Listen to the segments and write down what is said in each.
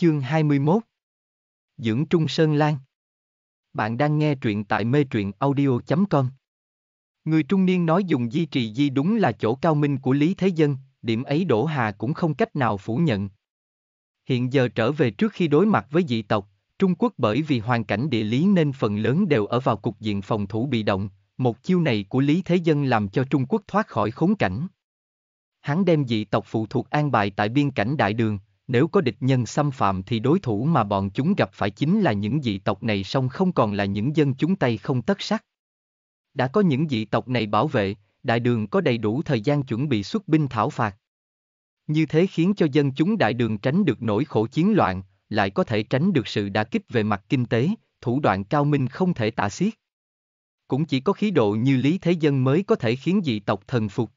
Chương 21 Dưỡng Trung Sơn Lan Bạn đang nghe truyện tại mê truyện audio.com Người trung niên nói dùng di trì di đúng là chỗ cao minh của Lý Thế Dân, điểm ấy Đỗ Hà cũng không cách nào phủ nhận. Hiện giờ trở về trước khi đối mặt với dị tộc, Trung Quốc bởi vì hoàn cảnh địa lý nên phần lớn đều ở vào cục diện phòng thủ bị động, một chiêu này của Lý Thế Dân làm cho Trung Quốc thoát khỏi khốn cảnh. Hắn đem dị tộc phụ thuộc an bài tại biên cảnh đại đường, nếu có địch nhân xâm phạm thì đối thủ mà bọn chúng gặp phải chính là những dị tộc này song không còn là những dân chúng tay không tất sắc. Đã có những dị tộc này bảo vệ, đại đường có đầy đủ thời gian chuẩn bị xuất binh thảo phạt. Như thế khiến cho dân chúng đại đường tránh được nỗi khổ chiến loạn, lại có thể tránh được sự đả kích về mặt kinh tế, thủ đoạn cao minh không thể tả xiết. Cũng chỉ có khí độ như Lý Thế Dân mới có thể khiến dị tộc thần phục.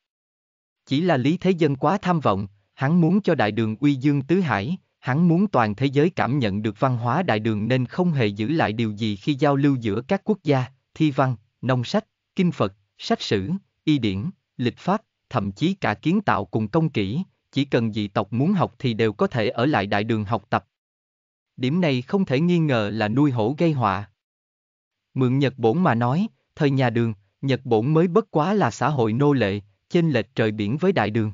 Chỉ là Lý Thế Dân quá tham vọng, hắn muốn cho đại đường uy dương tứ hải, hắn muốn toàn thế giới cảm nhận được văn hóa đại đường nên không hề giữ lại điều gì khi giao lưu giữa các quốc gia, thi văn, nông sách, kinh Phật, sách sử, y điển, lịch pháp, thậm chí cả kiến tạo cùng công kỹ, chỉ cần dị tộc muốn học thì đều có thể ở lại đại đường học tập. Điểm này không thể nghi ngờ là nuôi hổ gây họa. Mượn Nhật Bổn mà nói, thời nhà đường, Nhật Bổn mới bất quá là xã hội nô lệ, chênh lệch trời biển với đại đường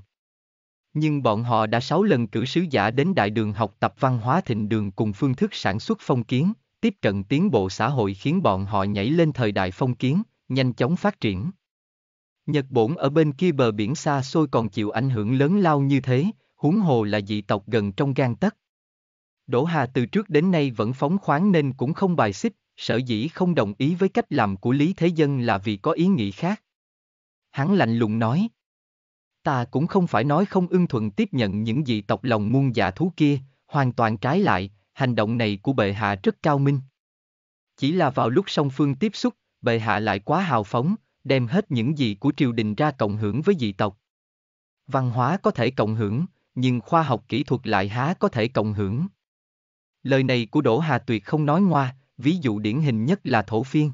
nhưng bọn họ đã sáu lần cử sứ giả đến đại đường học tập văn hóa thịnh đường cùng phương thức sản xuất phong kiến, tiếp cận tiến bộ xã hội khiến bọn họ nhảy lên thời đại phong kiến, nhanh chóng phát triển. Nhật Bổn ở bên kia bờ biển xa xôi còn chịu ảnh hưởng lớn lao như thế, huống hồ là dị tộc gần trong gan tất Đỗ Hà từ trước đến nay vẫn phóng khoáng nên cũng không bài xích, sở dĩ không đồng ý với cách làm của Lý Thế Dân là vì có ý nghĩ khác. Hắn lạnh lùng nói, Ta cũng không phải nói không ưng thuận tiếp nhận những gì tộc lòng muôn dạ thú kia, hoàn toàn trái lại, hành động này của bệ hạ rất cao minh. Chỉ là vào lúc song phương tiếp xúc, bệ hạ lại quá hào phóng, đem hết những gì của triều đình ra cộng hưởng với dị tộc. Văn hóa có thể cộng hưởng, nhưng khoa học kỹ thuật lại há có thể cộng hưởng. Lời này của Đỗ Hà Tuyệt không nói ngoa, ví dụ điển hình nhất là thổ phiên.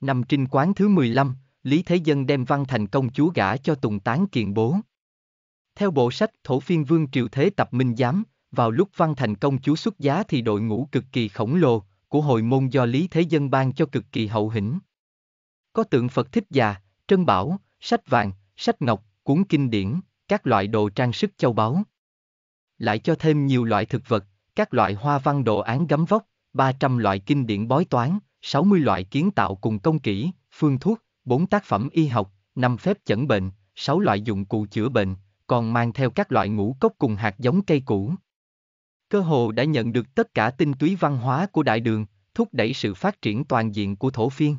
Năm trinh quán thứ 15, Lý Thế Dân đem văn thành công chúa gả cho Tùng Tán Kiền Bố. Theo bộ sách Thổ Phiên Vương Triệu Thế Tập Minh Giám, vào lúc văn thành công chúa xuất giá thì đội ngũ cực kỳ khổng lồ của hội môn do Lý Thế Dân ban cho cực kỳ hậu hĩnh. Có tượng Phật Thích Già, Trân Bảo, sách vàng, sách ngọc, cuốn kinh điển, các loại đồ trang sức châu báu. Lại cho thêm nhiều loại thực vật, các loại hoa văn đồ án gấm vóc, 300 loại kinh điển bói toán, 60 loại kiến tạo cùng công kỹ, phương thuốc, bốn tác phẩm y học, năm phép chẩn bệnh, sáu loại dụng cụ chữa bệnh, còn mang theo các loại ngũ cốc cùng hạt giống cây cũ. Cơ hồ đã nhận được tất cả tinh túy văn hóa của đại đường, thúc đẩy sự phát triển toàn diện của thổ phiên.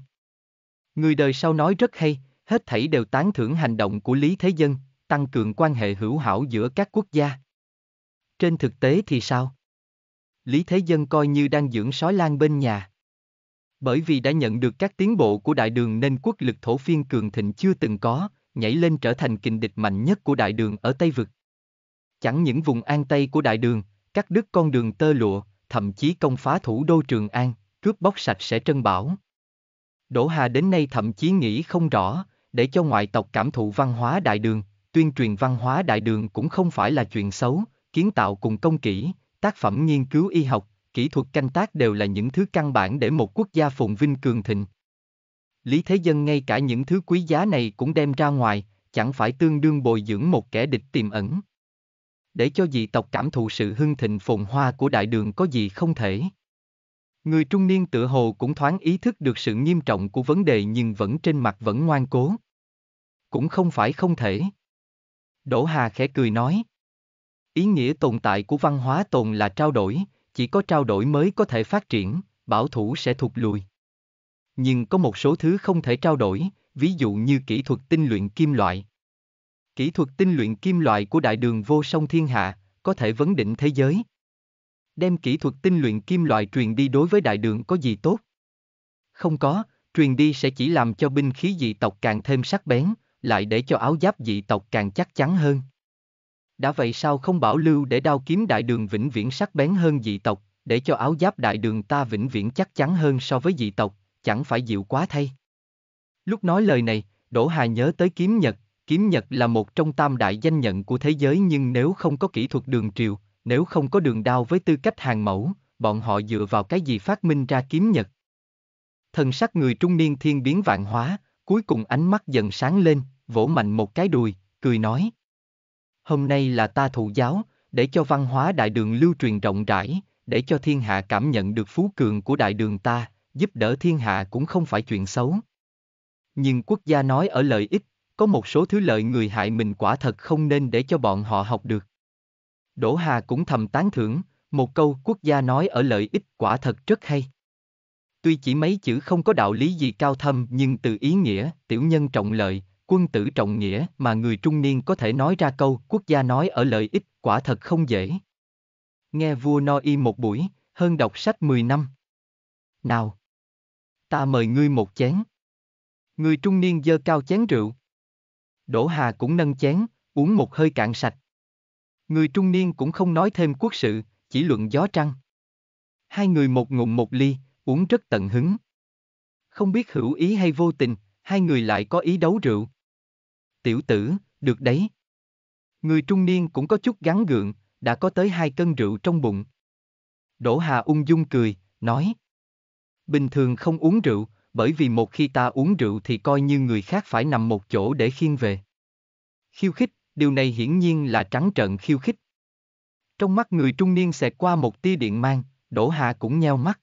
Người đời sau nói rất hay, hết thảy đều tán thưởng hành động của Lý Thế Dân, tăng cường quan hệ hữu hảo giữa các quốc gia. Trên thực tế thì sao? Lý Thế Dân coi như đang dưỡng sói lang bên nhà. Bởi vì đã nhận được các tiến bộ của đại đường nên quốc lực thổ phiên cường thịnh chưa từng có, nhảy lên trở thành kình địch mạnh nhất của đại đường ở Tây Vực. Chẳng những vùng an Tây của đại đường, cắt đứt con đường tơ lụa, thậm chí công phá thủ đô Trường An, cướp bóc sạch sẽ trân bảo. Đỗ Hà đến nay thậm chí nghĩ không rõ, để cho ngoại tộc cảm thụ văn hóa đại đường, tuyên truyền văn hóa đại đường cũng không phải là chuyện xấu, kiến tạo cùng công kỹ, tác phẩm nghiên cứu y học, kỹ thuật canh tác đều là những thứ căn bản để một quốc gia phồn vinh cường thịnh. Lý Thế Dân ngay cả những thứ quý giá này cũng đem ra ngoài, chẳng phải tương đương bồi dưỡng một kẻ địch tiềm ẩn. Để cho dị tộc cảm thụ sự hưng thịnh phồn hoa của đại đường có gì không thể. Người trung niên tự hồ cũng thoáng ý thức được sự nghiêm trọng của vấn đề nhưng vẫn trên mặt vẫn ngoan cố. Cũng không phải không thể. Đỗ Hà khẽ cười nói. Ý nghĩa tồn tại của văn hóa tồn là trao đổi, chỉ có trao đổi mới có thể phát triển, bảo thủ sẽ thụt lùi. Nhưng có một số thứ không thể trao đổi, ví dụ như kỹ thuật tinh luyện kim loại. Kỹ thuật tinh luyện kim loại của đại đường vô song thiên hạ, có thể vấn định thế giới. Đem kỹ thuật tinh luyện kim loại truyền đi đối với đại đường có gì tốt? Không có, truyền đi sẽ chỉ làm cho binh khí dị tộc càng thêm sắc bén, lại để cho áo giáp dị tộc càng chắc chắn hơn. Đã vậy sao không bảo lưu để đao kiếm đại đường vĩnh viễn sắc bén hơn dị tộc, để cho áo giáp đại đường ta vĩnh viễn chắc chắn hơn so với dị tộc, chẳng phải dịu quá thay. Lúc nói lời này, Đỗ Hà nhớ tới kiếm Nhật, kiếm Nhật là một trong tam đại danh nhận của thế giới nhưng nếu không có kỹ thuật đường triều, nếu không có đường đao với tư cách hàng mẫu, bọn họ dựa vào cái gì phát minh ra kiếm Nhật. Thần sắc người trung niên thiên biến vạn hóa, cuối cùng ánh mắt dần sáng lên, vỗ mạnh một cái đùi, cười nói, Hôm nay là ta thụ giáo, để cho văn hóa đại đường lưu truyền rộng rãi, để cho thiên hạ cảm nhận được phú cường của đại đường ta, giúp đỡ thiên hạ cũng không phải chuyện xấu. Nhưng quốc gia nói ở lợi ích, có một số thứ lợi người hại mình quả thật không nên để cho bọn họ học được. Đỗ Hà cũng thầm tán thưởng, một câu quốc gia nói ở lợi ích quả thật rất hay. Tuy chỉ mấy chữ không có đạo lý gì cao thâm nhưng từ ý nghĩa, tiểu nhân trọng lợi, quân tử trọng nghĩa mà người trung niên có thể nói ra câu quốc gia nói ở lợi ích quả thật không dễ. Nghe vua no y một buổi, hơn đọc sách 10 năm. Nào! Ta mời ngươi một chén. Người trung niên dơ cao chén rượu. Đỗ Hà cũng nâng chén, uống một hơi cạn sạch. Người trung niên cũng không nói thêm quốc sự, chỉ luận gió trăng. Hai người một ngụm một ly, uống rất tận hứng. Không biết hữu ý hay vô tình, hai người lại có ý đấu rượu tiểu tử, được đấy. Người trung niên cũng có chút gắn gượng, đã có tới hai cân rượu trong bụng. Đỗ Hà ung dung cười, nói. Bình thường không uống rượu, bởi vì một khi ta uống rượu thì coi như người khác phải nằm một chỗ để khiên về. Khiêu khích, điều này hiển nhiên là trắng trợn khiêu khích. Trong mắt người trung niên xẹt qua một tia điện mang, Đỗ Hà cũng nheo mắt.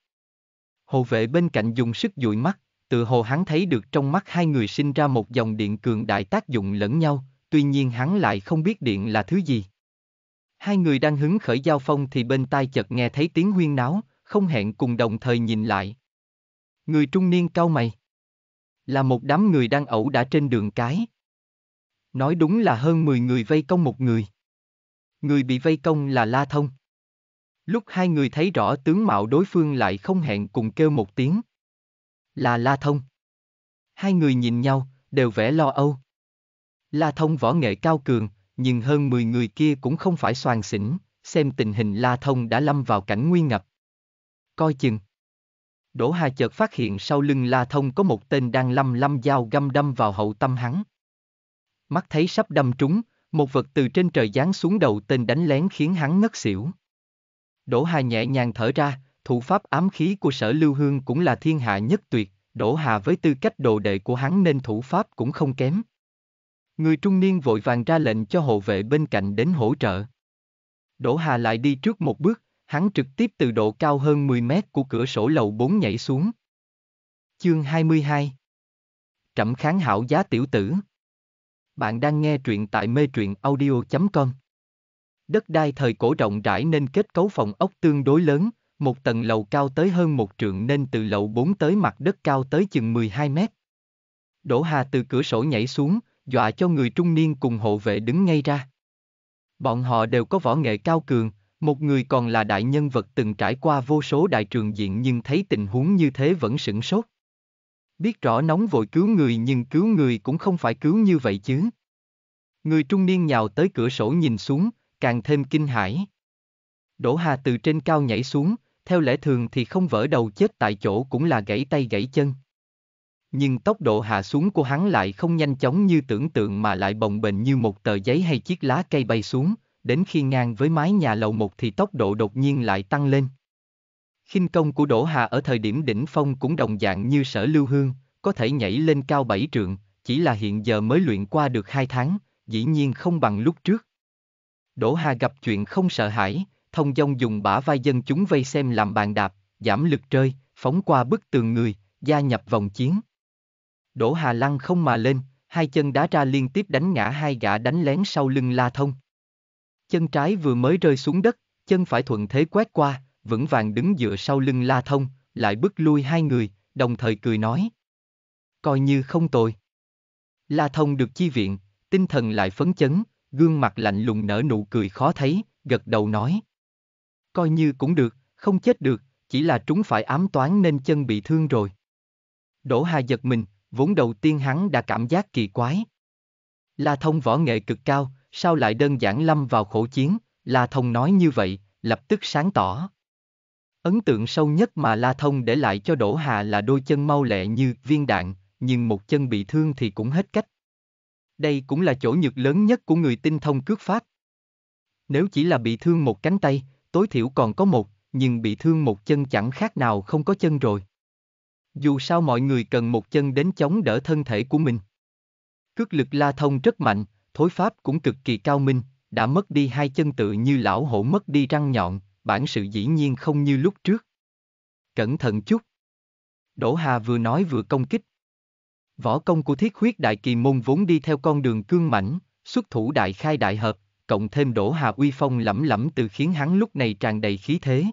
Hồ vệ bên cạnh dùng sức dụi mắt, từ hồ hắn thấy được trong mắt hai người sinh ra một dòng điện cường đại tác dụng lẫn nhau, tuy nhiên hắn lại không biết điện là thứ gì. Hai người đang hứng khởi giao phong thì bên tai chợt nghe thấy tiếng huyên náo, không hẹn cùng đồng thời nhìn lại. Người trung niên cau mày. Là một đám người đang ẩu đã trên đường cái. Nói đúng là hơn 10 người vây công một người. Người bị vây công là La Thông. Lúc hai người thấy rõ tướng mạo đối phương lại không hẹn cùng kêu một tiếng là La Thông. Hai người nhìn nhau, đều vẻ lo âu. La Thông võ nghệ cao cường, nhưng hơn 10 người kia cũng không phải soàn xỉn, xem tình hình La Thông đã lâm vào cảnh nguy ngập. Coi chừng. Đỗ Hà chợt phát hiện sau lưng La Thông có một tên đang lâm lâm dao găm đâm vào hậu tâm hắn. Mắt thấy sắp đâm trúng, một vật từ trên trời giáng xuống đầu tên đánh lén khiến hắn ngất xỉu. Đỗ Hà nhẹ nhàng thở ra, thủ pháp ám khí của sở lưu hương cũng là thiên hạ nhất tuyệt, Đỗ Hà với tư cách đồ đệ của hắn nên thủ pháp cũng không kém. Người trung niên vội vàng ra lệnh cho hộ vệ bên cạnh đến hỗ trợ. Đỗ Hà lại đi trước một bước, hắn trực tiếp từ độ cao hơn 10 mét của cửa sổ lầu 4 nhảy xuống. Chương 22 Trẩm kháng hảo giá tiểu tử Bạn đang nghe truyện tại mê truyện audio.com Đất đai thời cổ rộng rãi nên kết cấu phòng ốc tương đối lớn, một tầng lầu cao tới hơn một trượng nên từ lầu 4 tới mặt đất cao tới chừng 12 mét. Đỗ Hà từ cửa sổ nhảy xuống, dọa cho người trung niên cùng hộ vệ đứng ngay ra. Bọn họ đều có võ nghệ cao cường, một người còn là đại nhân vật từng trải qua vô số đại trường diện nhưng thấy tình huống như thế vẫn sửng sốt. Biết rõ nóng vội cứu người nhưng cứu người cũng không phải cứu như vậy chứ. Người trung niên nhào tới cửa sổ nhìn xuống, càng thêm kinh hãi. Đỗ Hà từ trên cao nhảy xuống, theo lẽ thường thì không vỡ đầu chết tại chỗ cũng là gãy tay gãy chân. Nhưng tốc độ hạ xuống của hắn lại không nhanh chóng như tưởng tượng mà lại bồng bềnh như một tờ giấy hay chiếc lá cây bay xuống, đến khi ngang với mái nhà lầu một thì tốc độ đột nhiên lại tăng lên. khinh công của Đỗ Hà ở thời điểm đỉnh phong cũng đồng dạng như sở lưu hương, có thể nhảy lên cao bảy trượng, chỉ là hiện giờ mới luyện qua được hai tháng, dĩ nhiên không bằng lúc trước. Đỗ Hà gặp chuyện không sợ hãi, thông dong dùng bả vai dân chúng vây xem làm bàn đạp, giảm lực rơi, phóng qua bức tường người, gia nhập vòng chiến. Đỗ Hà Lăng không mà lên, hai chân đá ra liên tiếp đánh ngã hai gã đánh lén sau lưng La Thông. Chân trái vừa mới rơi xuống đất, chân phải thuận thế quét qua, vững vàng đứng dựa sau lưng La Thông, lại bước lui hai người, đồng thời cười nói. Coi như không tồi. La Thông được chi viện, tinh thần lại phấn chấn, gương mặt lạnh lùng nở nụ cười khó thấy, gật đầu nói coi như cũng được, không chết được, chỉ là trúng phải ám toán nên chân bị thương rồi. Đỗ Hà giật mình, vốn đầu tiên hắn đã cảm giác kỳ quái. La Thông võ nghệ cực cao, sao lại đơn giản lâm vào khổ chiến, La Thông nói như vậy, lập tức sáng tỏ. Ấn tượng sâu nhất mà La Thông để lại cho Đỗ Hà là đôi chân mau lẹ như viên đạn, nhưng một chân bị thương thì cũng hết cách. Đây cũng là chỗ nhược lớn nhất của người tinh thông cước pháp. Nếu chỉ là bị thương một cánh tay, tối thiểu còn có một, nhưng bị thương một chân chẳng khác nào không có chân rồi. Dù sao mọi người cần một chân đến chống đỡ thân thể của mình. Cước lực la thông rất mạnh, thối pháp cũng cực kỳ cao minh, đã mất đi hai chân tự như lão hổ mất đi răng nhọn, bản sự dĩ nhiên không như lúc trước. Cẩn thận chút. Đỗ Hà vừa nói vừa công kích. Võ công của thiết huyết đại kỳ môn vốn đi theo con đường cương mảnh, xuất thủ đại khai đại hợp, cộng thêm đổ hà uy phong lẫm lẫm từ khiến hắn lúc này tràn đầy khí thế.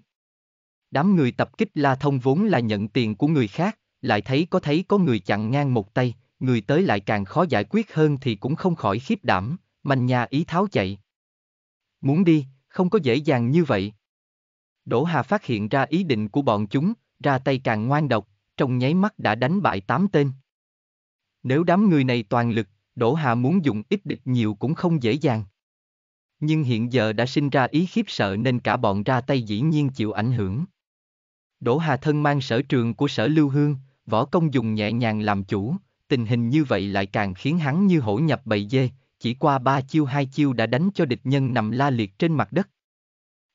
Đám người tập kích La Thông vốn là nhận tiền của người khác, lại thấy có thấy có người chặn ngang một tay, người tới lại càng khó giải quyết hơn thì cũng không khỏi khiếp đảm, manh nhà ý tháo chạy. Muốn đi, không có dễ dàng như vậy. Đỗ Hà phát hiện ra ý định của bọn chúng, ra tay càng ngoan độc, trong nháy mắt đã đánh bại tám tên. Nếu đám người này toàn lực, Đỗ Hà muốn dùng ít địch nhiều cũng không dễ dàng. Nhưng hiện giờ đã sinh ra ý khiếp sợ nên cả bọn ra tay dĩ nhiên chịu ảnh hưởng. Đỗ Hà Thân mang sở trường của sở lưu hương, võ công dùng nhẹ nhàng làm chủ, tình hình như vậy lại càng khiến hắn như hổ nhập bầy dê, chỉ qua ba chiêu hai chiêu đã đánh cho địch nhân nằm la liệt trên mặt đất.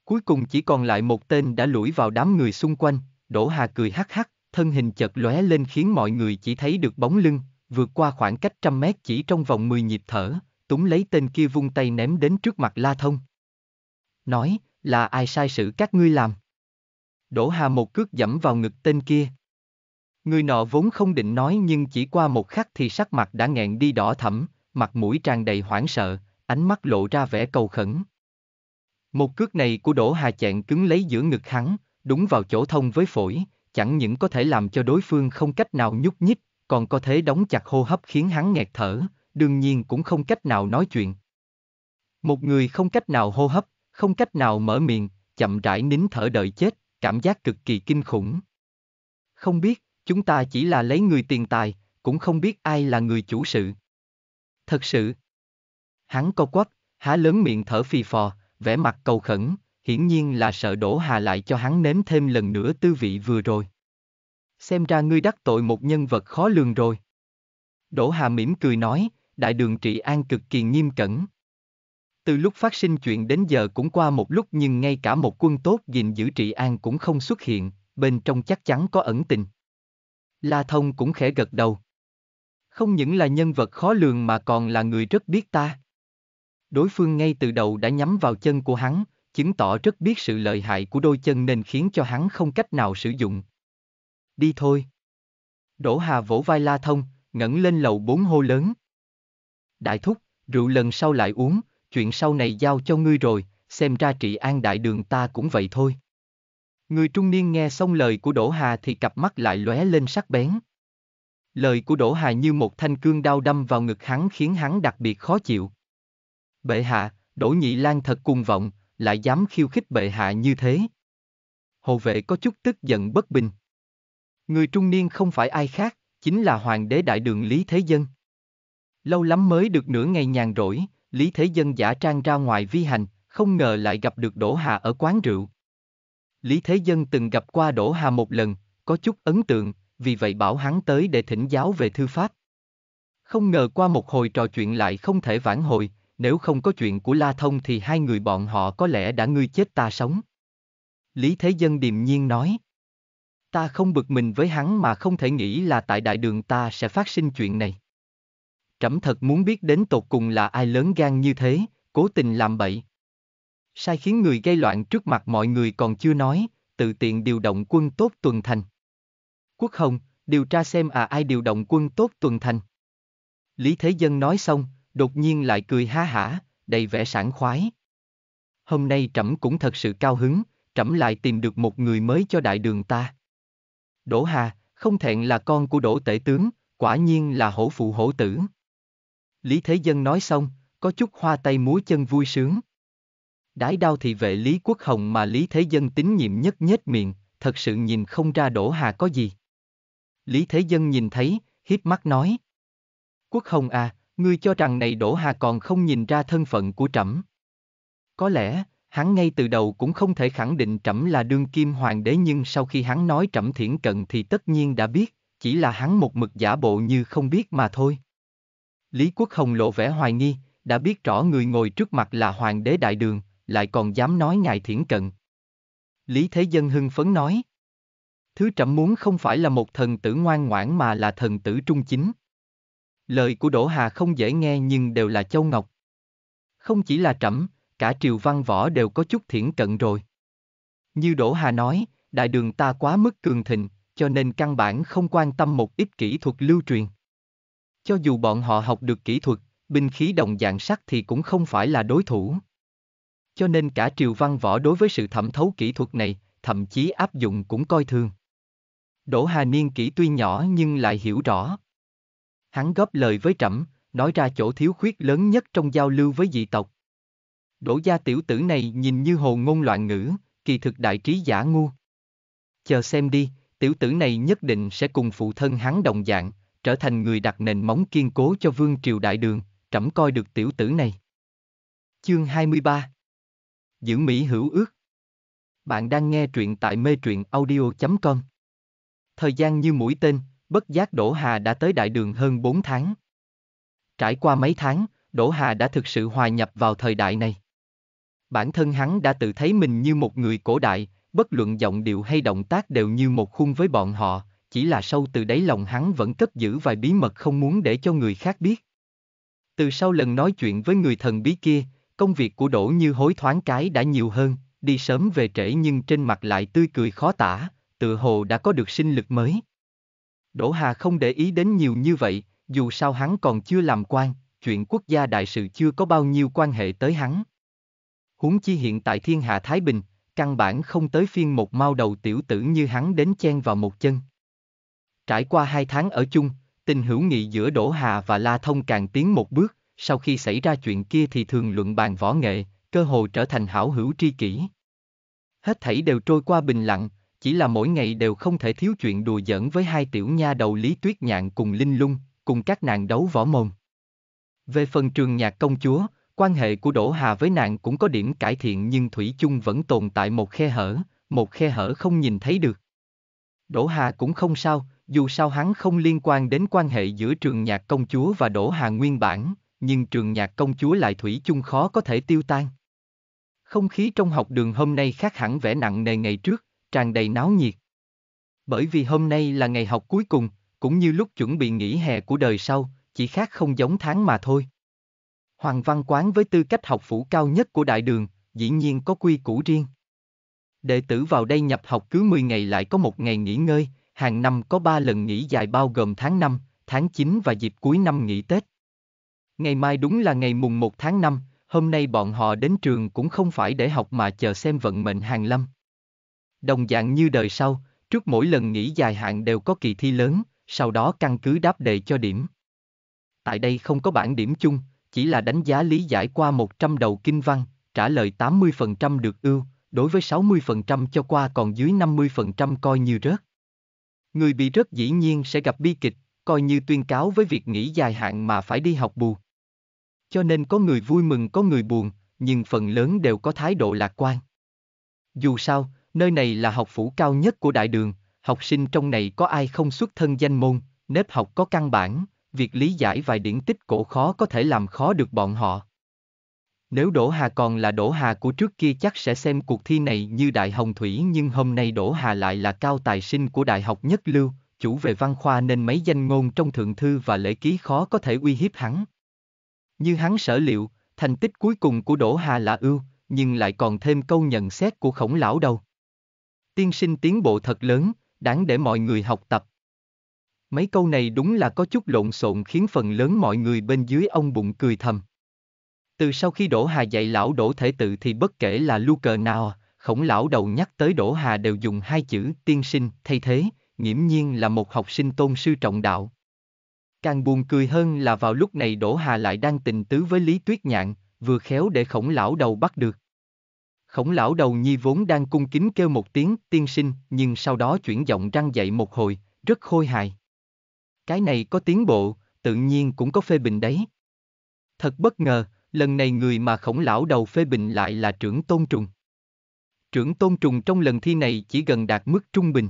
Cuối cùng chỉ còn lại một tên đã lủi vào đám người xung quanh, Đỗ Hà cười hắc hắc, thân hình chợt lóe lên khiến mọi người chỉ thấy được bóng lưng, vượt qua khoảng cách trăm mét chỉ trong vòng 10 nhịp thở, túng lấy tên kia vung tay ném đến trước mặt La Thông. Nói, là ai sai sự các ngươi làm? Đỗ Hà một cước dẫm vào ngực tên kia. Người nọ vốn không định nói nhưng chỉ qua một khắc thì sắc mặt đã nghẹn đi đỏ thẫm, mặt mũi tràn đầy hoảng sợ, ánh mắt lộ ra vẻ cầu khẩn. Một cước này của Đỗ Hà chẹn cứng lấy giữa ngực hắn, đúng vào chỗ thông với phổi, chẳng những có thể làm cho đối phương không cách nào nhúc nhích, còn có thể đóng chặt hô hấp khiến hắn nghẹt thở, đương nhiên cũng không cách nào nói chuyện. Một người không cách nào hô hấp, không cách nào mở miệng, chậm rãi nín thở đợi chết, cảm giác cực kỳ kinh khủng. Không biết, chúng ta chỉ là lấy người tiền tài, cũng không biết ai là người chủ sự. Thật sự, hắn co quắp, há lớn miệng thở phì phò, vẻ mặt cầu khẩn, hiển nhiên là sợ đổ hà lại cho hắn nếm thêm lần nữa tư vị vừa rồi. Xem ra ngươi đắc tội một nhân vật khó lường rồi. Đỗ Hà mỉm cười nói, đại đường trị an cực kỳ nghiêm cẩn. Từ lúc phát sinh chuyện đến giờ cũng qua một lúc nhưng ngay cả một quân tốt gìn giữ trị an cũng không xuất hiện, bên trong chắc chắn có ẩn tình. La Thông cũng khẽ gật đầu. Không những là nhân vật khó lường mà còn là người rất biết ta. Đối phương ngay từ đầu đã nhắm vào chân của hắn, chứng tỏ rất biết sự lợi hại của đôi chân nên khiến cho hắn không cách nào sử dụng. Đi thôi. Đỗ Hà vỗ vai La Thông, ngẩng lên lầu bốn hô lớn đại thúc, rượu lần sau lại uống, chuyện sau này giao cho ngươi rồi, xem ra trị an đại đường ta cũng vậy thôi. Người trung niên nghe xong lời của Đỗ Hà thì cặp mắt lại lóe lên sắc bén. Lời của Đỗ Hà như một thanh cương đao đâm vào ngực hắn khiến hắn đặc biệt khó chịu. Bệ hạ, Đỗ Nhị Lan thật cuồng vọng, lại dám khiêu khích bệ hạ như thế. Hồ vệ có chút tức giận bất bình. Người trung niên không phải ai khác, chính là hoàng đế đại đường Lý Thế Dân. Lâu lắm mới được nửa ngày nhàn rỗi, Lý Thế Dân giả trang ra ngoài vi hành, không ngờ lại gặp được Đỗ Hà ở quán rượu. Lý Thế Dân từng gặp qua Đỗ Hà một lần, có chút ấn tượng, vì vậy bảo hắn tới để thỉnh giáo về thư pháp. Không ngờ qua một hồi trò chuyện lại không thể vãn hồi, nếu không có chuyện của La Thông thì hai người bọn họ có lẽ đã ngươi chết ta sống. Lý Thế Dân điềm nhiên nói. Ta không bực mình với hắn mà không thể nghĩ là tại đại đường ta sẽ phát sinh chuyện này. Trẫm thật muốn biết đến tột cùng là ai lớn gan như thế, cố tình làm bậy. Sai khiến người gây loạn trước mặt mọi người còn chưa nói, tự tiện điều động quân tốt tuần thành. Quốc Hồng, điều tra xem à ai điều động quân tốt tuần thành. Lý Thế Dân nói xong, đột nhiên lại cười ha hả, đầy vẻ sảng khoái. Hôm nay trẫm cũng thật sự cao hứng, trẫm lại tìm được một người mới cho đại đường ta. Đỗ Hà, không thẹn là con của Đỗ Tể Tướng, quả nhiên là hổ phụ hổ tử. Lý Thế Dân nói xong, có chút hoa tay múa chân vui sướng. Đái đao thị vệ Lý Quốc Hồng mà Lý Thế Dân tín nhiệm nhất nhếch miệng, thật sự nhìn không ra Đổ Hà có gì. Lý Thế Dân nhìn thấy, hiếp mắt nói. Quốc Hồng à, ngươi cho rằng này Đổ Hà còn không nhìn ra thân phận của trẫm. Có lẽ, hắn ngay từ đầu cũng không thể khẳng định trẫm là đương kim hoàng đế nhưng sau khi hắn nói trẫm thiển cận thì tất nhiên đã biết, chỉ là hắn một mực giả bộ như không biết mà thôi. Lý Quốc Hồng lộ vẻ hoài nghi, đã biết rõ người ngồi trước mặt là Hoàng đế Đại Đường, lại còn dám nói ngài thiển cận. Lý Thế Dân hưng phấn nói. Thứ trẫm muốn không phải là một thần tử ngoan ngoãn mà là thần tử trung chính. Lời của Đỗ Hà không dễ nghe nhưng đều là Châu Ngọc. Không chỉ là trẫm, cả triều văn võ đều có chút thiển cận rồi. Như Đỗ Hà nói, đại đường ta quá mức cường thịnh, cho nên căn bản không quan tâm một ít kỹ thuật lưu truyền. Cho dù bọn họ học được kỹ thuật, binh khí đồng dạng sắt thì cũng không phải là đối thủ. Cho nên cả triều văn võ đối với sự thẩm thấu kỹ thuật này, thậm chí áp dụng cũng coi thường. Đỗ Hà Niên kỹ tuy nhỏ nhưng lại hiểu rõ. Hắn góp lời với trẫm, nói ra chỗ thiếu khuyết lớn nhất trong giao lưu với dị tộc. Đỗ gia tiểu tử này nhìn như hồ ngôn loạn ngữ, kỳ thực đại trí giả ngu. Chờ xem đi, tiểu tử này nhất định sẽ cùng phụ thân hắn đồng dạng, trở thành người đặt nền móng kiên cố cho vương triều đại đường, trẫm coi được tiểu tử này. Chương 23 Giữ Mỹ hữu ước Bạn đang nghe truyện tại mê truyện audio.com Thời gian như mũi tên, bất giác Đỗ Hà đã tới đại đường hơn 4 tháng. Trải qua mấy tháng, Đỗ Hà đã thực sự hòa nhập vào thời đại này. Bản thân hắn đã tự thấy mình như một người cổ đại, bất luận giọng điệu hay động tác đều như một khung với bọn họ, chỉ là sâu từ đáy lòng hắn vẫn cất giữ vài bí mật không muốn để cho người khác biết. Từ sau lần nói chuyện với người thần bí kia, công việc của Đỗ Như hối thoáng cái đã nhiều hơn, đi sớm về trễ nhưng trên mặt lại tươi cười khó tả, tự hồ đã có được sinh lực mới. Đỗ Hà không để ý đến nhiều như vậy, dù sao hắn còn chưa làm quan, chuyện quốc gia đại sự chưa có bao nhiêu quan hệ tới hắn. Huống chi hiện tại thiên hạ Thái Bình, căn bản không tới phiên một mao đầu tiểu tử như hắn đến chen vào một chân. Trải qua hai tháng ở chung, tình hữu nghị giữa Đỗ Hà và La Thông càng tiến một bước, sau khi xảy ra chuyện kia thì thường luận bàn võ nghệ, cơ hồ trở thành hảo hữu tri kỷ. Hết thảy đều trôi qua bình lặng, chỉ là mỗi ngày đều không thể thiếu chuyện đùa giỡn với hai tiểu nha đầu Lý Tuyết Nhạn cùng Linh Lung, cùng các nàng đấu võ mồm. Về phần trường nhạc công chúa, quan hệ của Đỗ Hà với nàng cũng có điểm cải thiện nhưng Thủy chung vẫn tồn tại một khe hở, một khe hở không nhìn thấy được. Đỗ Hà cũng không sao, dù sao hắn không liên quan đến quan hệ giữa trường nhạc công chúa và Đỗ Hà nguyên bản, nhưng trường nhạc công chúa lại thủy chung khó có thể tiêu tan. Không khí trong học đường hôm nay khác hẳn vẻ nặng nề ngày trước, tràn đầy náo nhiệt. Bởi vì hôm nay là ngày học cuối cùng, cũng như lúc chuẩn bị nghỉ hè của đời sau, chỉ khác không giống tháng mà thôi. Hoàng Văn Quán với tư cách học phủ cao nhất của đại đường, dĩ nhiên có quy củ riêng. Đệ tử vào đây nhập học cứ 10 ngày lại có một ngày nghỉ ngơi, hàng năm có 3 lần nghỉ dài bao gồm tháng 5, tháng 9 và dịp cuối năm nghỉ Tết. Ngày mai đúng là ngày mùng 1 tháng 5, hôm nay bọn họ đến trường cũng không phải để học mà chờ xem vận mệnh hàng lâm. Đồng dạng như đời sau, trước mỗi lần nghỉ dài hạn đều có kỳ thi lớn, sau đó căn cứ đáp đề cho điểm. Tại đây không có bảng điểm chung, chỉ là đánh giá lý giải qua 100 đầu kinh văn, trả lời 80% được ưu, đối với 60% cho qua còn dưới 50% coi như rớt. Người bị rất dĩ nhiên sẽ gặp bi kịch, coi như tuyên cáo với việc nghỉ dài hạn mà phải đi học bù. Cho nên có người vui mừng có người buồn, nhưng phần lớn đều có thái độ lạc quan. Dù sao, nơi này là học phủ cao nhất của đại đường, học sinh trong này có ai không xuất thân danh môn, nếp học có căn bản, việc lý giải vài điển tích cổ khó có thể làm khó được bọn họ. Nếu Đỗ Hà còn là Đỗ Hà của trước kia chắc sẽ xem cuộc thi này như Đại Hồng Thủy nhưng hôm nay Đỗ Hà lại là cao tài sinh của Đại học Nhất Lưu, chủ về văn khoa nên mấy danh ngôn trong thượng thư và lễ ký khó có thể uy hiếp hắn. Như hắn sở liệu, thành tích cuối cùng của Đỗ Hà là ưu, nhưng lại còn thêm câu nhận xét của khổng lão đầu Tiên sinh tiến bộ thật lớn, đáng để mọi người học tập. Mấy câu này đúng là có chút lộn xộn khiến phần lớn mọi người bên dưới ông bụng cười thầm. Từ sau khi Đỗ Hà dạy lão Đỗ Thể Tự thì bất kể là lu cờ nào, khổng lão đầu nhắc tới Đỗ Hà đều dùng hai chữ tiên sinh thay thế, nghiễm nhiên là một học sinh tôn sư trọng đạo. Càng buồn cười hơn là vào lúc này Đỗ Hà lại đang tình tứ với Lý Tuyết Nhạn, vừa khéo để khổng lão đầu bắt được. Khổng lão đầu nhi vốn đang cung kính kêu một tiếng tiên sinh nhưng sau đó chuyển giọng răng dậy một hồi, rất khôi hài. Cái này có tiến bộ, tự nhiên cũng có phê bình đấy. Thật bất ngờ, lần này người mà khổng lão đầu phê bình lại là trưởng tôn trùng. Trưởng tôn trùng trong lần thi này chỉ gần đạt mức trung bình.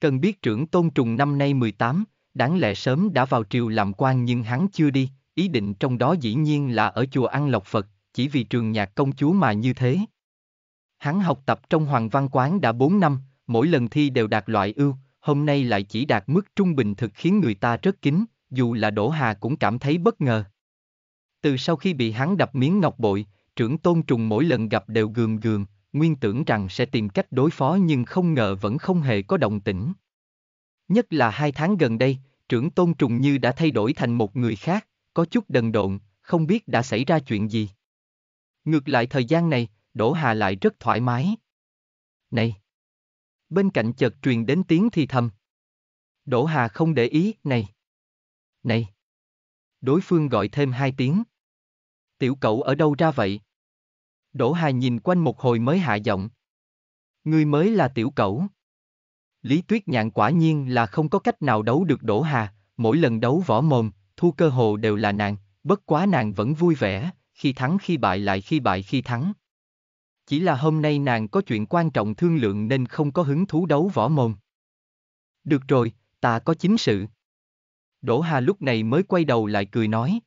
Cần biết trưởng tôn trùng năm nay 18, đáng lẽ sớm đã vào triều làm quan nhưng hắn chưa đi, ý định trong đó dĩ nhiên là ở chùa ăn Lộc Phật, chỉ vì trường nhạc công chúa mà như thế. Hắn học tập trong Hoàng Văn Quán đã 4 năm, mỗi lần thi đều đạt loại ưu, hôm nay lại chỉ đạt mức trung bình thực khiến người ta rất kính, dù là Đỗ Hà cũng cảm thấy bất ngờ. Từ sau khi bị hắn đập miếng ngọc bội, trưởng tôn trùng mỗi lần gặp đều gườm gườm, nguyên tưởng rằng sẽ tìm cách đối phó nhưng không ngờ vẫn không hề có động tĩnh. Nhất là hai tháng gần đây, trưởng tôn trùng như đã thay đổi thành một người khác, có chút đần độn, không biết đã xảy ra chuyện gì. Ngược lại thời gian này, Đỗ Hà lại rất thoải mái. Này! Bên cạnh chợt truyền đến tiếng thì thầm. Đỗ Hà không để ý, này! Này! Đối phương gọi thêm hai tiếng. Tiểu cậu ở đâu ra vậy? Đỗ Hà nhìn quanh một hồi mới hạ giọng. Ngươi mới là tiểu cậu. Lý Tuyết Nhạn quả nhiên là không có cách nào đấu được Đỗ Hà, mỗi lần đấu võ mồm, thu cơ hồ đều là nàng, bất quá nàng vẫn vui vẻ, khi thắng khi bại lại khi bại khi thắng. Chỉ là hôm nay nàng có chuyện quan trọng thương lượng nên không có hứng thú đấu võ mồm. Được rồi, ta có chính sự. Đỗ Hà lúc này mới quay đầu lại cười nói.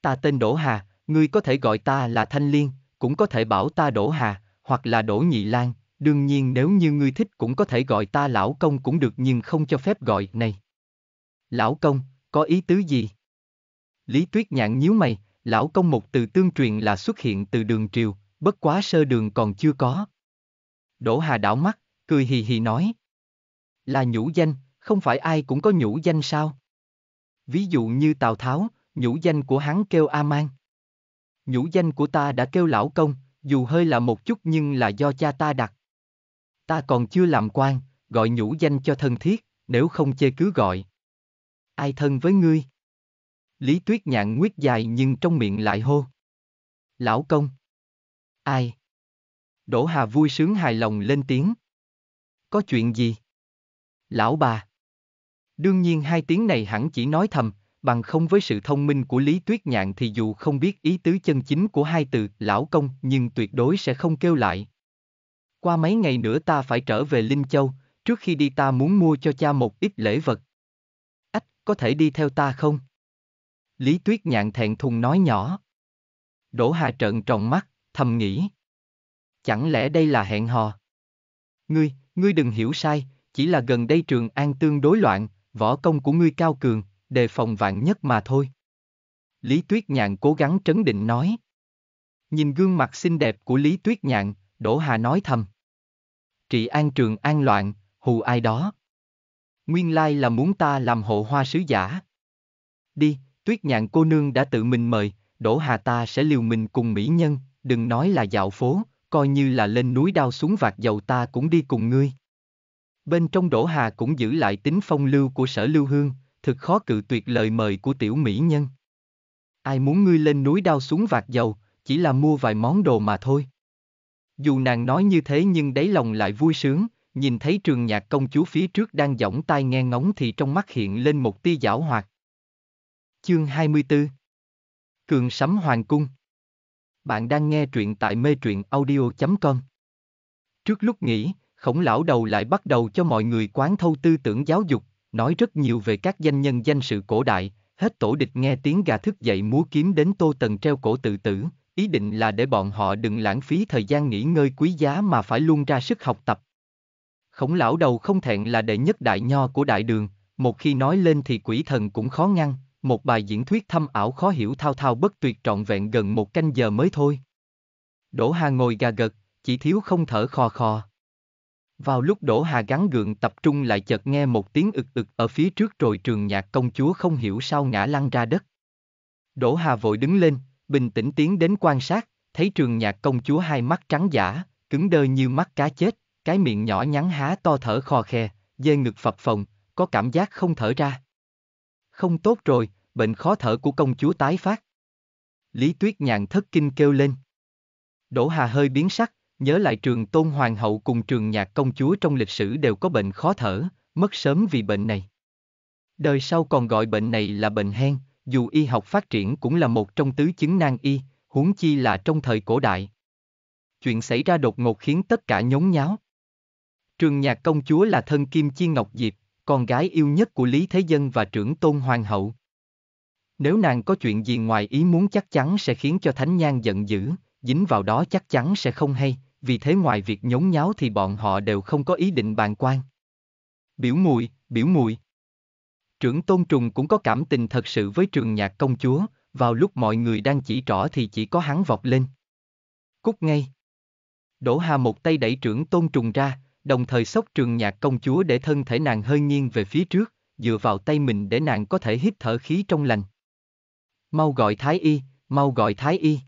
Ta tên Đỗ Hà, ngươi có thể gọi ta là Thanh Liên, cũng có thể bảo ta Đỗ Hà, hoặc là Đỗ Nhị Lan, đương nhiên nếu như ngươi thích cũng có thể gọi ta Lão Công cũng được nhưng không cho phép gọi này. Lão Công, có ý tứ gì? Lý Tuyết Nhạn nhíu mày, Lão Công một từ tương truyền là xuất hiện từ đường triều, bất quá sơ đường còn chưa có. Đỗ Hà đảo mắt, cười hì hì nói. Là nhũ danh, không phải ai cũng có nhũ danh sao? Ví dụ như Tào Tháo, nhũ danh của hắn kêu A Man. Nhũ danh của ta đã kêu lão công, dù hơi là một chút nhưng là do cha ta đặt. Ta còn chưa làm quan, gọi nhũ danh cho thân thiết, nếu không chê cứ gọi. Ai thân với ngươi? Lý Tuyết Nhạn nguyết dài nhưng trong miệng lại hô. Lão công. Ai? Đỗ Hà vui sướng hài lòng lên tiếng. Có chuyện gì? Lão bà. Đương nhiên hai tiếng này hẳn chỉ nói thầm, bằng không với sự thông minh của Lý Tuyết Nhạn thì dù không biết ý tứ chân chính của hai từ lão công nhưng tuyệt đối sẽ không kêu lại. Qua mấy ngày nữa ta phải trở về Linh Châu, trước khi đi ta muốn mua cho cha một ít lễ vật. Ách, có thể đi theo ta không? Lý Tuyết Nhạn thẹn thùng nói nhỏ. Đỗ Hà trợn tròn mắt, thầm nghĩ. Chẳng lẽ đây là hẹn hò? Ngươi, ngươi đừng hiểu sai, chỉ là gần đây Trường An tương đối loạn, võ công của ngươi cao cường, đề phòng vạn nhất mà thôi. Lý Tuyết Nhạn cố gắng trấn định nói. Nhìn gương mặt xinh đẹp của Lý Tuyết Nhạn, Đỗ Hà nói thầm. Trị an trường an loạn, hù ai đó. Nguyên lai là muốn ta làm hộ hoa sứ giả. Đi, Tuyết Nhạn cô nương đã tự mình mời, Đỗ Hà ta sẽ liều mình cùng mỹ nhân, đừng nói là dạo phố, coi như là lên núi đao xuống vạt dầu ta cũng đi cùng ngươi. Bên trong đổ hà cũng giữ lại tính phong lưu của sở lưu hương, thực khó cự tuyệt lời mời của tiểu mỹ nhân. Ai muốn ngươi lên núi đao xuống vạt dầu, chỉ là mua vài món đồ mà thôi. Dù nàng nói như thế nhưng đáy lòng lại vui sướng, nhìn thấy trường nhạc công chúa phía trước đang giỏng tai nghe ngóng thì trong mắt hiện lên một tia giảo hoạt. Chương 24 Cường sắm hoàng cung Bạn đang nghe truyện tại mê truyện audio.com Trước lúc nghỉ, khổng lão đầu lại bắt đầu cho mọi người quán thâu tư tưởng giáo dục, nói rất nhiều về các danh nhân danh sự cổ đại, hết tổ địch nghe tiếng gà thức dậy múa kiếm đến tô tần treo cổ tự tử, ý định là để bọn họ đừng lãng phí thời gian nghỉ ngơi quý giá mà phải luôn ra sức học tập. Khổng lão đầu không thẹn là đệ nhất đại nho của đại đường, một khi nói lên thì quỷ thần cũng khó ngăn, một bài diễn thuyết thâm ảo khó hiểu thao thao bất tuyệt trọn vẹn gần một canh giờ mới thôi. Đỗ Hà ngồi gà gật, chỉ thiếu không thở khò khò. Vào lúc Đỗ Hà gắn gượng tập trung lại chợt nghe một tiếng ực ực ở phía trước rồi trường nhạc công chúa không hiểu sao ngã lăn ra đất. Đỗ Hà vội đứng lên, bình tĩnh tiến đến quan sát, thấy trường nhạc công chúa hai mắt trắng giả, cứng đơ như mắt cá chết, cái miệng nhỏ nhắn há to thở khò khe, dê ngực phập phồng, có cảm giác không thở ra. Không tốt rồi, bệnh khó thở của công chúa tái phát. Lý Tuyết Nhàn thất kinh kêu lên. Đỗ Hà hơi biến sắc, Nhớ lại trường tôn hoàng hậu cùng trường nhạc công chúa trong lịch sử đều có bệnh khó thở, mất sớm vì bệnh này. Đời sau còn gọi bệnh này là bệnh hen, dù y học phát triển cũng là một trong tứ chứng nan y, huống chi là trong thời cổ đại. Chuyện xảy ra đột ngột khiến tất cả nhốn nháo. Trường nhạc công chúa là thân kim chi ngọc diệp, con gái yêu nhất của Lý Thế Dân và trưởng tôn hoàng hậu. Nếu nàng có chuyện gì ngoài ý muốn chắc chắn sẽ khiến cho Thánh Nhan giận dữ, dính vào đó chắc chắn sẽ không hay, vì thế ngoài việc nhốn nháo thì bọn họ đều không có ý định bàn quan. Biểu mùi, biểu mùi. Trưởng tôn trùng cũng có cảm tình thật sự với trường nhạc công chúa, vào lúc mọi người đang chỉ trỏ thì chỉ có hắn vọt lên. Cút ngay. Đỗ Hà một tay đẩy trưởng tôn trùng ra, đồng thời sốc trường nhạc công chúa để thân thể nàng hơi nghiêng về phía trước, dựa vào tay mình để nàng có thể hít thở khí trong lành. Mau gọi Thái Y, mau gọi Thái Y.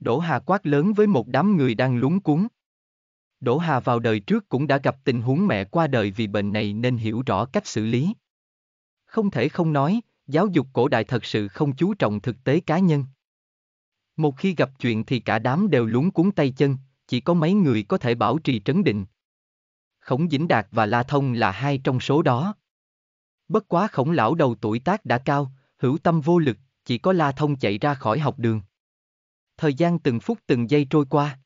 Đỗ Hà quát lớn với một đám người đang lúng cuốn. Đỗ Hà vào đời trước cũng đã gặp tình huống mẹ qua đời vì bệnh này nên hiểu rõ cách xử lý. Không thể không nói, giáo dục cổ đại thật sự không chú trọng thực tế cá nhân. Một khi gặp chuyện thì cả đám đều lúng cuốn tay chân, chỉ có mấy người có thể bảo trì trấn định. Khổng Dĩnh Đạt và La Thông là hai trong số đó. Bất quá khổng lão đầu tuổi tác đã cao, hữu tâm vô lực, chỉ có La Thông chạy ra khỏi học đường thời gian từng phút từng giây trôi qua.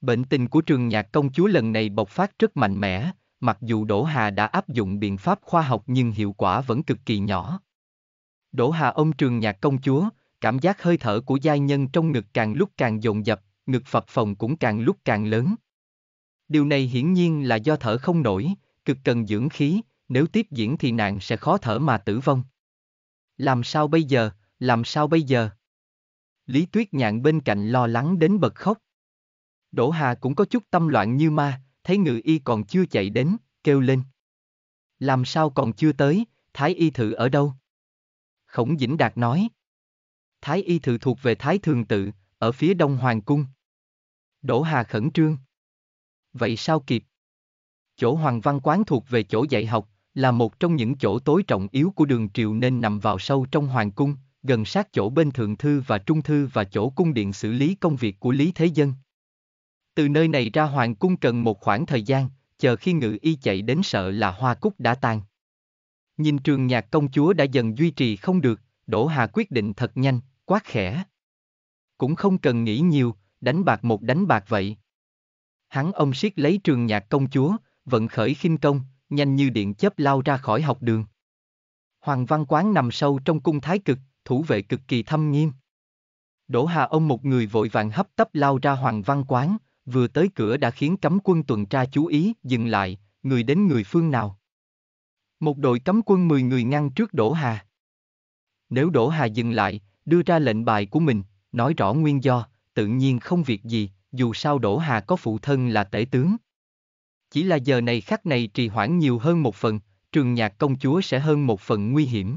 Bệnh tình của trường nhạc công chúa lần này bộc phát rất mạnh mẽ, mặc dù Đỗ Hà đã áp dụng biện pháp khoa học nhưng hiệu quả vẫn cực kỳ nhỏ. Đỗ Hà ôm trường nhạc công chúa, cảm giác hơi thở của giai nhân trong ngực càng lúc càng dồn dập, ngực phập phồng cũng càng lúc càng lớn. Điều này hiển nhiên là do thở không nổi, cực cần dưỡng khí, nếu tiếp diễn thì nàng sẽ khó thở mà tử vong. Làm sao bây giờ, làm sao bây giờ? Lý Tuyết Nhạn bên cạnh lo lắng đến bật khóc. Đỗ Hà cũng có chút tâm loạn như ma, thấy ngự y còn chưa chạy đến, kêu lên. Làm sao còn chưa tới, Thái Y Thự ở đâu? Khổng Dĩnh Đạt nói. Thái Y Thự thuộc về Thái Thường Tự, ở phía đông Hoàng Cung. Đỗ Hà khẩn trương. Vậy sao kịp? Chỗ Hoàng Văn Quán thuộc về chỗ dạy học, là một trong những chỗ tối trọng yếu của đường triều nên nằm vào sâu trong Hoàng Cung, gần sát chỗ bên thượng thư và trung thư và chỗ cung điện xử lý công việc của Lý Thế Dân. Từ nơi này ra hoàng cung cần một khoảng thời gian, chờ khi ngự y chạy đến sợ là hoa cúc đã tàn. Nhìn trường nhạc công chúa đã dần duy trì không được, Đỗ Hà quyết định thật nhanh, quát khẽ. Cũng không cần nghĩ nhiều, đánh bạc một đánh bạc vậy. Hắn ông siết lấy trường nhạc công chúa, vận khởi khinh công, nhanh như điện chớp lao ra khỏi học đường. Hoàng văn quán nằm sâu trong cung thái cực, thủ vệ cực kỳ thâm nghiêm. Đỗ Hà ông một người vội vàng hấp tấp lao ra Hoàng Văn Quán, vừa tới cửa đã khiến cấm quân tuần tra chú ý, dừng lại, người đến người phương nào. Một đội cấm quân 10 người ngăn trước Đỗ Hà. Nếu Đỗ Hà dừng lại, đưa ra lệnh bài của mình, nói rõ nguyên do, tự nhiên không việc gì, dù sao Đỗ Hà có phụ thân là tể tướng. Chỉ là giờ này khắc này trì hoãn nhiều hơn một phần, trường nhạc công chúa sẽ hơn một phần nguy hiểm.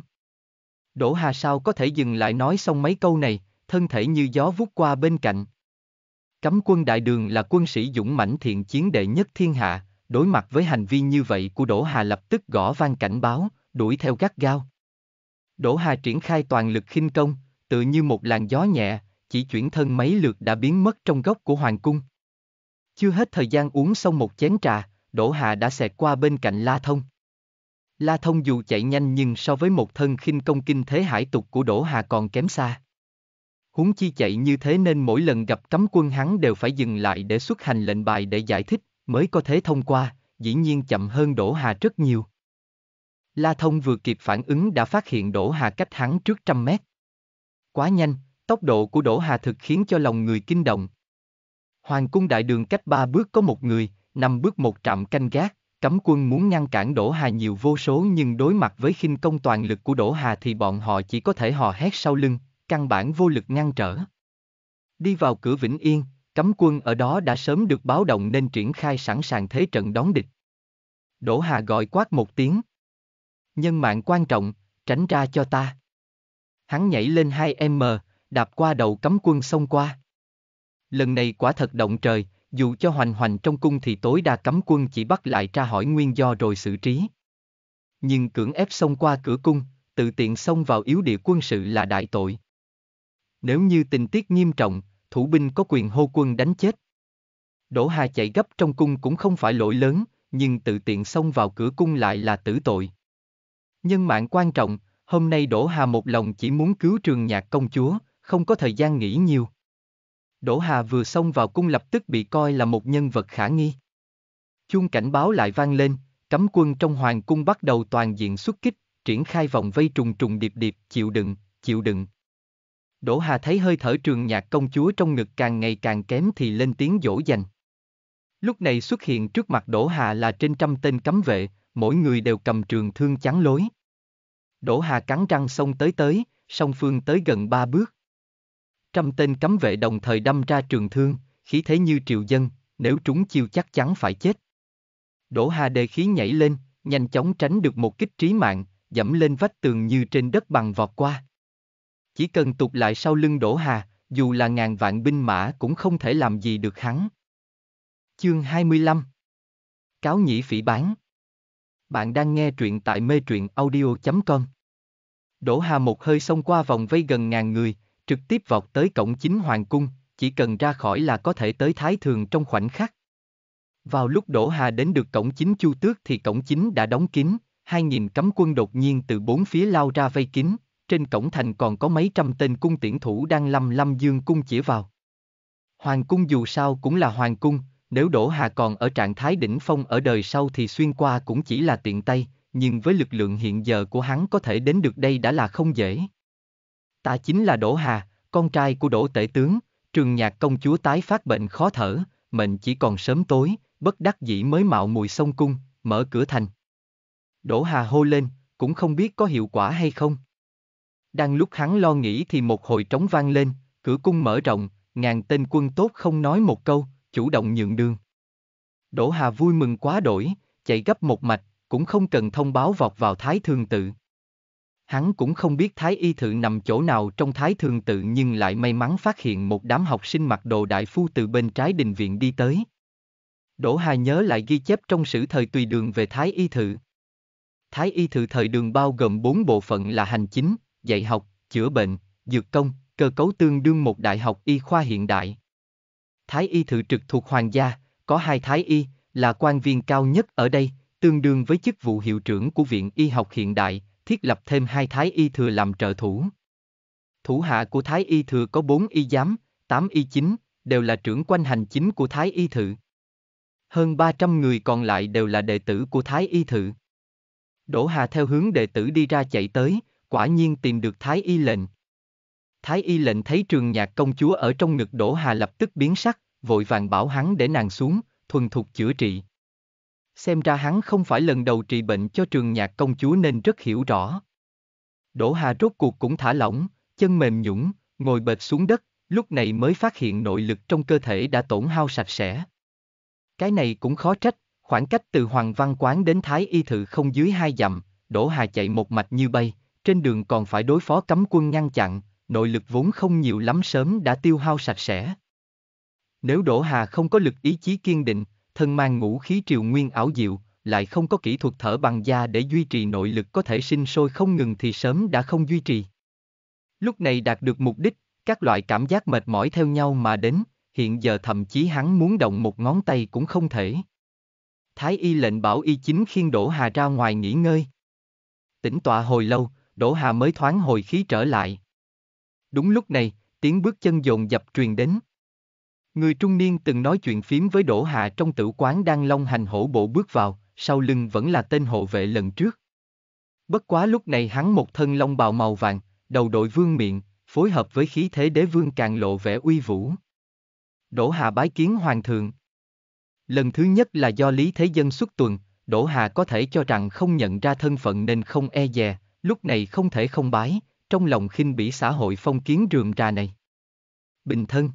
Đỗ Hà sao có thể dừng lại nói xong mấy câu này, thân thể như gió vút qua bên cạnh. Cấm quân đại đường là quân sĩ dũng mãnh thiện chiến đệ nhất thiên hạ, đối mặt với hành vi như vậy của Đỗ Hà lập tức gõ vang cảnh báo, đuổi theo gắt gao. Đỗ Hà triển khai toàn lực khinh công, tự như một làn gió nhẹ, chỉ chuyển thân mấy lượt đã biến mất trong góc của hoàng cung. Chưa hết thời gian uống xong một chén trà, Đỗ Hà đã xẹt qua bên cạnh La Thông. La Thông dù chạy nhanh nhưng so với một thân khinh công kinh thế hải tục của Đỗ Hà còn kém xa. Huống chi chạy như thế nên mỗi lần gặp cấm quân hắn đều phải dừng lại để xuất hành lệnh bài để giải thích, mới có thể thông qua, dĩ nhiên chậm hơn Đỗ Hà rất nhiều. La Thông vừa kịp phản ứng đã phát hiện Đỗ Hà cách hắn trước trăm mét. Quá nhanh, tốc độ của Đỗ Hà thực khiến cho lòng người kinh động. Hoàng cung đại đường cách ba bước có một người, năm bước một trạm canh gác, Cấm quân muốn ngăn cản Đỗ Hà nhiều vô số nhưng đối mặt với khinh công toàn lực của Đỗ Hà thì bọn họ chỉ có thể hò hét sau lưng, căn bản vô lực ngăn trở. Đi vào cửa Vĩnh Yên, cấm quân ở đó đã sớm được báo động nên triển khai sẵn sàng thế trận đón địch. Đỗ Hà gọi quát một tiếng. Nhân mạng quan trọng, tránh ra cho ta. Hắn nhảy lên 2M, đạp qua đầu cấm quân xông qua. Lần này quả thật động trời, dù cho hoành hoành trong cung thì tối đa cấm quân chỉ bắt lại tra hỏi nguyên do rồi xử trí. Nhưng cưỡng ép xông qua cửa cung, tự tiện xông vào yếu địa quân sự là đại tội. Nếu như tình tiết nghiêm trọng, thủ binh có quyền hô quân đánh chết. Đỗ Hà chạy gấp trong cung cũng không phải lỗi lớn, nhưng tự tiện xông vào cửa cung lại là tử tội. Nhân mạng quan trọng, hôm nay Đỗ Hà một lòng chỉ muốn cứu trường nhạc công chúa, không có thời gian nghĩ nhiều. Đỗ Hà vừa xông vào cung lập tức bị coi là một nhân vật khả nghi. Chuông cảnh báo lại vang lên, cấm quân trong hoàng cung bắt đầu toàn diện xuất kích, triển khai vòng vây trùng trùng điệp điệp, chịu đựng, chịu đựng. Đỗ Hà thấy hơi thở trường nhạc công chúa trong ngực càng ngày càng kém thì lên tiếng dỗ dành. Lúc này xuất hiện trước mặt Đỗ Hà là trên trăm tên cấm vệ, mỗi người đều cầm trường thương chắn lối. Đỗ Hà cắn răng xông tới tới, song phương tới gần ba bước. Trăm tên cấm vệ đồng thời đâm ra trường thương, khí thế như triều dân, nếu trúng chiêu chắc chắn phải chết. Đỗ Hà đề khí nhảy lên, nhanh chóng tránh được một kích trí mạng, dẫm lên vách tường như trên đất bằng vọt qua. Chỉ cần tụt lại sau lưng Đỗ Hà, dù là ngàn vạn binh mã cũng không thể làm gì được hắn. Chương 25 Cáo nhĩ phỉ bán Bạn đang nghe truyện tại mê truyện audio.com Đỗ Hà một hơi xông qua vòng vây gần ngàn người, trực tiếp vọt tới cổng chính hoàng cung, chỉ cần ra khỏi là có thể tới thái thường trong khoảnh khắc. Vào lúc Đỗ Hà đến được cổng chính Chu Tước thì cổng chính đã đóng kín, hai nghìn cấm quân đột nhiên từ bốn phía lao ra vây kín, trên cổng thành còn có mấy trăm tên cung tiễn thủ đang lâm lâm dương cung chỉ vào. Hoàng cung dù sao cũng là hoàng cung, nếu Đỗ Hà còn ở trạng thái đỉnh phong ở đời sau thì xuyên qua cũng chỉ là tiện tay, nhưng với lực lượng hiện giờ của hắn có thể đến được đây đã là không dễ ta chính là Đỗ Hà, con trai của Đỗ Tể Tướng, trường nhạc công chúa tái phát bệnh khó thở, mệnh chỉ còn sớm tối, bất đắc dĩ mới mạo mùi sông cung, mở cửa thành. Đỗ Hà hô lên, cũng không biết có hiệu quả hay không. Đang lúc hắn lo nghĩ thì một hồi trống vang lên, cửa cung mở rộng, ngàn tên quân tốt không nói một câu, chủ động nhượng đường. Đỗ Hà vui mừng quá đổi, chạy gấp một mạch, cũng không cần thông báo vọt vào thái thường tự. Hắn cũng không biết Thái Y Thượng nằm chỗ nào trong Thái Thường tự nhưng lại may mắn phát hiện một đám học sinh mặc đồ đại phu từ bên trái đình viện đi tới. Đỗ Hà nhớ lại ghi chép trong sử thời tùy đường về Thái Y Thự. Thái Y Thự thời đường bao gồm bốn bộ phận là hành chính, dạy học, chữa bệnh, dược công, cơ cấu tương đương một đại học y khoa hiện đại. Thái Y Thự trực thuộc Hoàng gia, có hai Thái Y, là quan viên cao nhất ở đây, tương đương với chức vụ hiệu trưởng của Viện Y học hiện đại, thiết lập thêm hai thái y thừa làm trợ thủ. Thủ hạ của thái y thừa có bốn y giám, tám y chính, đều là trưởng quanh hành chính của thái y thự. Hơn 300 người còn lại đều là đệ tử của thái y thự. Đỗ Hà theo hướng đệ tử đi ra chạy tới, quả nhiên tìm được thái y lệnh. Thái y lệnh thấy trường nhạc công chúa ở trong ngực Đỗ Hà lập tức biến sắc, vội vàng bảo hắn để nàng xuống, thuần thục chữa trị xem ra hắn không phải lần đầu trị bệnh cho trường nhạc công chúa nên rất hiểu rõ. Đỗ Hà rốt cuộc cũng thả lỏng, chân mềm nhũng, ngồi bệt xuống đất, lúc này mới phát hiện nội lực trong cơ thể đã tổn hao sạch sẽ. Cái này cũng khó trách, khoảng cách từ Hoàng Văn Quán đến Thái Y Thự không dưới hai dặm, Đỗ Hà chạy một mạch như bay, trên đường còn phải đối phó cấm quân ngăn chặn, nội lực vốn không nhiều lắm sớm đã tiêu hao sạch sẽ. Nếu Đỗ Hà không có lực ý chí kiên định, thân mang ngũ khí triều nguyên ảo diệu, lại không có kỹ thuật thở bằng da để duy trì nội lực có thể sinh sôi không ngừng thì sớm đã không duy trì. Lúc này đạt được mục đích, các loại cảm giác mệt mỏi theo nhau mà đến, hiện giờ thậm chí hắn muốn động một ngón tay cũng không thể. Thái y lệnh bảo y chính khiên Đỗ Hà ra ngoài nghỉ ngơi. Tỉnh tọa hồi lâu, Đỗ Hà mới thoáng hồi khí trở lại. Đúng lúc này, tiếng bước chân dồn dập truyền đến. Người trung niên từng nói chuyện phím với Đỗ Hạ trong tử quán đang long hành hổ bộ bước vào, sau lưng vẫn là tên hộ vệ lần trước. Bất quá lúc này hắn một thân long bào màu vàng, đầu đội vương miệng, phối hợp với khí thế đế vương càng lộ vẻ uy vũ. Đỗ Hà bái kiến hoàng thượng. Lần thứ nhất là do Lý Thế Dân xuất tuần, Đỗ Hà có thể cho rằng không nhận ra thân phận nên không e dè, lúc này không thể không bái, trong lòng khinh bỉ xã hội phong kiến rườm rà này. Bình thân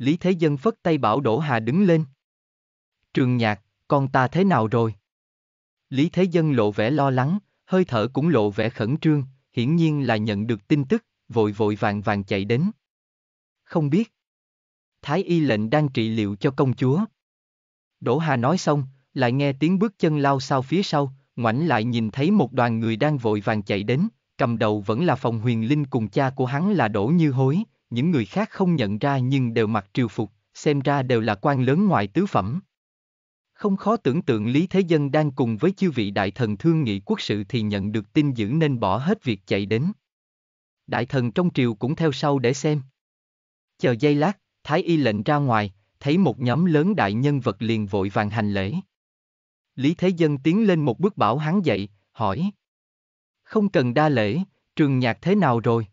Lý Thế Dân phất tay bảo Đỗ Hà đứng lên. Trường nhạc, con ta thế nào rồi? Lý Thế Dân lộ vẻ lo lắng, hơi thở cũng lộ vẻ khẩn trương, hiển nhiên là nhận được tin tức, vội vội vàng vàng chạy đến. Không biết. Thái y lệnh đang trị liệu cho công chúa. Đỗ Hà nói xong, lại nghe tiếng bước chân lao sao phía sau, ngoảnh lại nhìn thấy một đoàn người đang vội vàng chạy đến, cầm đầu vẫn là phòng huyền linh cùng cha của hắn là Đỗ Như Hối, những người khác không nhận ra nhưng đều mặc triều phục, xem ra đều là quan lớn ngoại tứ phẩm. Không khó tưởng tượng Lý Thế Dân đang cùng với chư vị đại thần thương nghị quốc sự thì nhận được tin dữ nên bỏ hết việc chạy đến. Đại thần trong triều cũng theo sau để xem. Chờ giây lát, Thái Y lệnh ra ngoài, thấy một nhóm lớn đại nhân vật liền vội vàng hành lễ. Lý Thế Dân tiến lên một bước bảo hắn dậy, hỏi. Không cần đa lễ, trường nhạc thế nào rồi?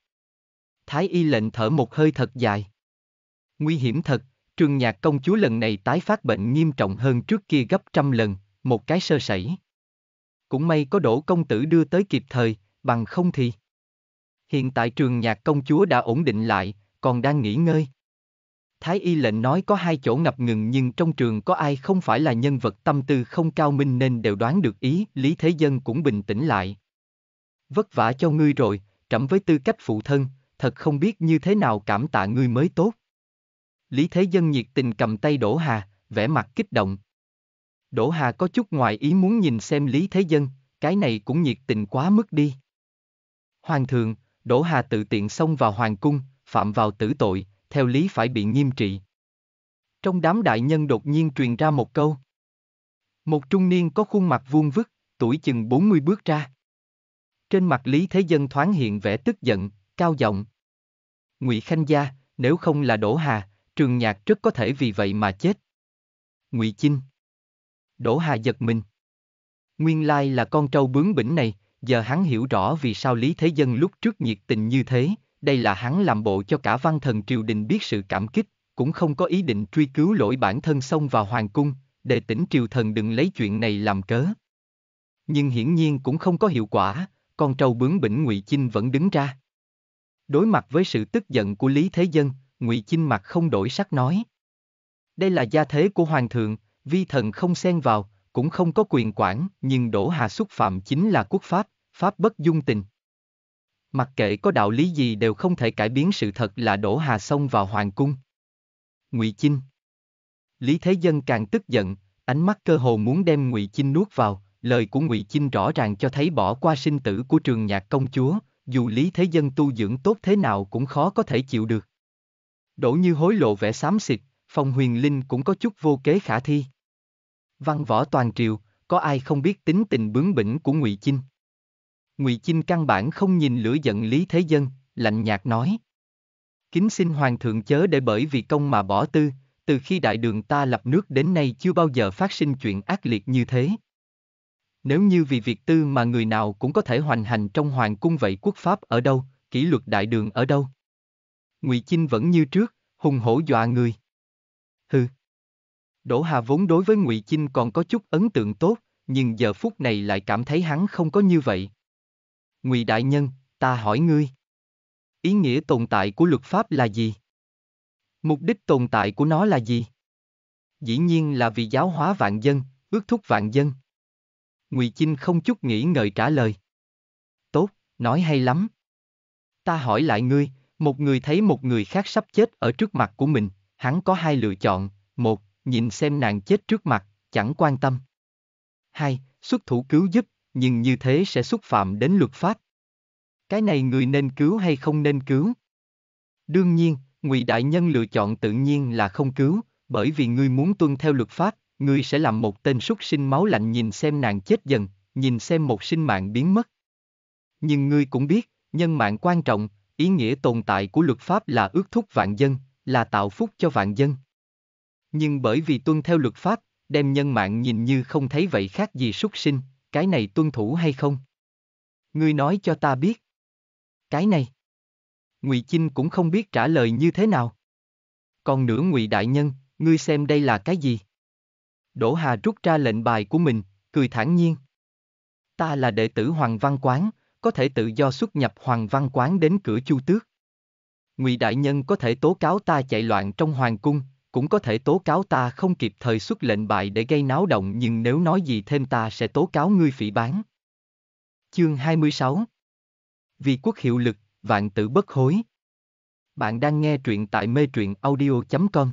Thái y lệnh thở một hơi thật dài. Nguy hiểm thật, trường nhạc công chúa lần này tái phát bệnh nghiêm trọng hơn trước kia gấp trăm lần, một cái sơ sẩy. Cũng may có đổ công tử đưa tới kịp thời, bằng không thì. Hiện tại trường nhạc công chúa đã ổn định lại, còn đang nghỉ ngơi. Thái y lệnh nói có hai chỗ ngập ngừng nhưng trong trường có ai không phải là nhân vật tâm tư không cao minh nên đều đoán được ý, Lý Thế Dân cũng bình tĩnh lại. Vất vả cho ngươi rồi, trẫm với tư cách phụ thân, thật không biết như thế nào cảm tạ ngươi mới tốt. Lý Thế Dân nhiệt tình cầm tay Đỗ Hà, vẻ mặt kích động. Đỗ Hà có chút ngoài ý muốn nhìn xem Lý Thế Dân, cái này cũng nhiệt tình quá mức đi. Hoàng thượng, Đỗ Hà tự tiện xông vào hoàng cung, phạm vào tử tội, theo lý phải bị nghiêm trị. Trong đám đại nhân đột nhiên truyền ra một câu. Một trung niên có khuôn mặt vuông vức, tuổi chừng 40 bước ra. Trên mặt Lý Thế Dân thoáng hiện vẻ tức giận, cao giọng. Ngụy Khanh Gia, nếu không là Đỗ Hà, trường nhạc rất có thể vì vậy mà chết. Ngụy Chinh Đỗ Hà giật mình. Nguyên lai là con trâu bướng bỉnh này, giờ hắn hiểu rõ vì sao Lý Thế Dân lúc trước nhiệt tình như thế, đây là hắn làm bộ cho cả văn thần triều đình biết sự cảm kích, cũng không có ý định truy cứu lỗi bản thân xông vào hoàng cung, để tỉnh triều thần đừng lấy chuyện này làm cớ. Nhưng hiển nhiên cũng không có hiệu quả, con trâu bướng bỉnh Ngụy Chinh vẫn đứng ra. Đối mặt với sự tức giận của Lý Thế Dân, Ngụy Chinh mặt không đổi sắc nói. Đây là gia thế của Hoàng thượng, vi thần không xen vào, cũng không có quyền quản, nhưng Đỗ Hà xúc phạm chính là quốc pháp, pháp bất dung tình. Mặc kệ có đạo lý gì đều không thể cải biến sự thật là Đỗ Hà xông vào Hoàng cung. Ngụy Chinh Lý Thế Dân càng tức giận, ánh mắt cơ hồ muốn đem Ngụy Chinh nuốt vào, lời của Ngụy Chinh rõ ràng cho thấy bỏ qua sinh tử của trường nhạc công chúa, dù lý thế dân tu dưỡng tốt thế nào cũng khó có thể chịu được. Đổ như hối lộ vẻ xám xịt, phòng huyền linh cũng có chút vô kế khả thi. Văn võ toàn triều, có ai không biết tính tình bướng bỉnh của ngụy Chinh? ngụy Chinh căn bản không nhìn lửa giận lý thế dân, lạnh nhạt nói. Kính xin hoàng thượng chớ để bởi vì công mà bỏ tư, từ khi đại đường ta lập nước đến nay chưa bao giờ phát sinh chuyện ác liệt như thế nếu như vì việc tư mà người nào cũng có thể hoành hành trong hoàng cung vậy quốc pháp ở đâu, kỷ luật đại đường ở đâu? Ngụy Chinh vẫn như trước, hùng hổ dọa người. Hừ. Đỗ Hà vốn đối với Ngụy Chinh còn có chút ấn tượng tốt, nhưng giờ phút này lại cảm thấy hắn không có như vậy. Ngụy đại nhân, ta hỏi ngươi, ý nghĩa tồn tại của luật pháp là gì? Mục đích tồn tại của nó là gì? Dĩ nhiên là vì giáo hóa vạn dân, ước thúc vạn dân. Ngụy Chinh không chút nghĩ ngợi trả lời. Tốt, nói hay lắm. Ta hỏi lại ngươi, một người thấy một người khác sắp chết ở trước mặt của mình, hắn có hai lựa chọn, một, nhìn xem nàng chết trước mặt, chẳng quan tâm. Hai, xuất thủ cứu giúp, nhưng như thế sẽ xúc phạm đến luật pháp. Cái này người nên cứu hay không nên cứu? Đương nhiên, Ngụy Đại Nhân lựa chọn tự nhiên là không cứu, bởi vì ngươi muốn tuân theo luật pháp, ngươi sẽ làm một tên súc sinh máu lạnh nhìn xem nàng chết dần, nhìn xem một sinh mạng biến mất. Nhưng ngươi cũng biết, nhân mạng quan trọng, ý nghĩa tồn tại của luật pháp là ước thúc vạn dân, là tạo phúc cho vạn dân. Nhưng bởi vì tuân theo luật pháp, đem nhân mạng nhìn như không thấy vậy khác gì súc sinh, cái này tuân thủ hay không? Ngươi nói cho ta biết. Cái này. Ngụy Chinh cũng không biết trả lời như thế nào. Còn nữa Ngụy đại nhân, ngươi xem đây là cái gì? Đỗ Hà rút ra lệnh bài của mình, cười thản nhiên. Ta là đệ tử Hoàng Văn Quán, có thể tự do xuất nhập Hoàng Văn Quán đến cửa Chu Tước. Ngụy Đại Nhân có thể tố cáo ta chạy loạn trong Hoàng Cung, cũng có thể tố cáo ta không kịp thời xuất lệnh bại để gây náo động nhưng nếu nói gì thêm ta sẽ tố cáo ngươi phỉ bán. Chương 26 Vì quốc hiệu lực, vạn tử bất hối. Bạn đang nghe truyện tại mê truyện audio.com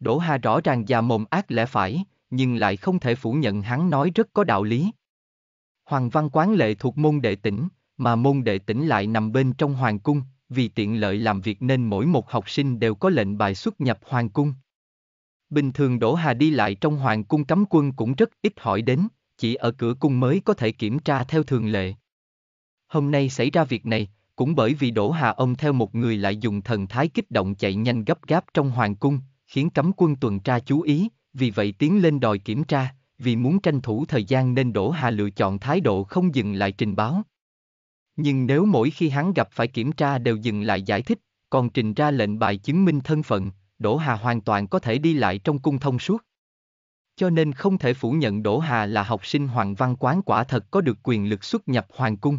Đỗ Hà rõ ràng già mồm ác lẽ phải, nhưng lại không thể phủ nhận hắn nói rất có đạo lý. Hoàng văn quán lệ thuộc môn đệ tỉnh, mà môn đệ tỉnh lại nằm bên trong hoàng cung, vì tiện lợi làm việc nên mỗi một học sinh đều có lệnh bài xuất nhập hoàng cung. Bình thường Đỗ Hà đi lại trong hoàng cung cấm quân cũng rất ít hỏi đến, chỉ ở cửa cung mới có thể kiểm tra theo thường lệ. Hôm nay xảy ra việc này, cũng bởi vì Đỗ Hà ông theo một người lại dùng thần thái kích động chạy nhanh gấp gáp trong hoàng cung, khiến cấm quân tuần tra chú ý, vì vậy tiến lên đòi kiểm tra, vì muốn tranh thủ thời gian nên Đỗ Hà lựa chọn thái độ không dừng lại trình báo. Nhưng nếu mỗi khi hắn gặp phải kiểm tra đều dừng lại giải thích, còn trình ra lệnh bài chứng minh thân phận, Đỗ Hà hoàn toàn có thể đi lại trong cung thông suốt. Cho nên không thể phủ nhận Đỗ Hà là học sinh Hoàng Văn Quán quả thật có được quyền lực xuất nhập Hoàng Cung.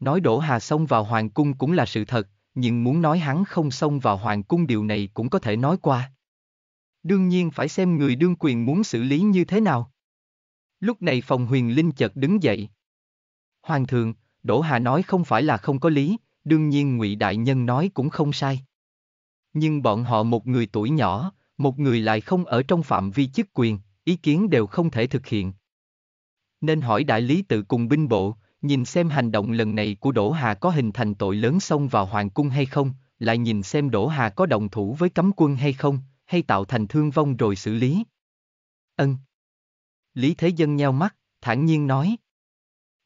Nói Đỗ Hà xông vào Hoàng Cung cũng là sự thật, nhưng muốn nói hắn không xông vào hoàng cung điều này cũng có thể nói qua. Đương nhiên phải xem người đương quyền muốn xử lý như thế nào. Lúc này phòng huyền linh chợt đứng dậy. Hoàng thượng, Đỗ Hà nói không phải là không có lý, đương nhiên ngụy Đại Nhân nói cũng không sai. Nhưng bọn họ một người tuổi nhỏ, một người lại không ở trong phạm vi chức quyền, ý kiến đều không thể thực hiện. Nên hỏi đại lý tự cùng binh bộ, Nhìn xem hành động lần này của Đỗ Hà có hình thành tội lớn xông vào hoàng cung hay không, lại nhìn xem Đỗ Hà có đồng thủ với cấm quân hay không, hay tạo thành thương vong rồi xử lý. Ân. Lý Thế Dân nheo mắt, thản nhiên nói.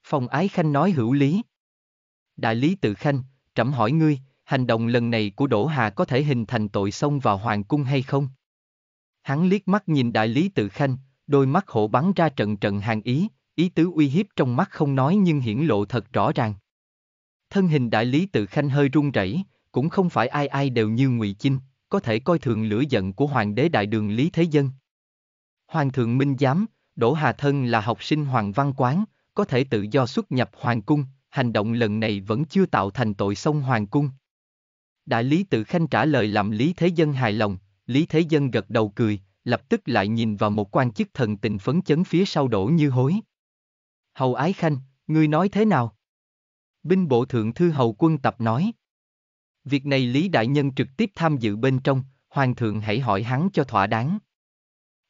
Phòng Ái Khanh nói hữu lý. Đại Lý Tự Khanh, trẫm hỏi ngươi, hành động lần này của Đỗ Hà có thể hình thành tội xông vào hoàng cung hay không? Hắn liếc mắt nhìn Đại Lý Tự Khanh, đôi mắt hổ bắn ra trận trận hàng ý, ý tứ uy hiếp trong mắt không nói nhưng hiển lộ thật rõ ràng. Thân hình đại lý tự khanh hơi run rẩy, cũng không phải ai ai đều như ngụy chinh, có thể coi thường lửa giận của hoàng đế đại đường Lý Thế Dân. Hoàng thượng Minh Giám, Đỗ Hà Thân là học sinh hoàng văn quán, có thể tự do xuất nhập hoàng cung, hành động lần này vẫn chưa tạo thành tội xông hoàng cung. Đại lý tự khanh trả lời làm Lý Thế Dân hài lòng, Lý Thế Dân gật đầu cười, lập tức lại nhìn vào một quan chức thần tình phấn chấn phía sau đổ như hối, Hầu Ái Khanh, ngươi nói thế nào? Binh bộ thượng thư hầu quân tập nói. Việc này Lý Đại Nhân trực tiếp tham dự bên trong, Hoàng thượng hãy hỏi hắn cho thỏa đáng.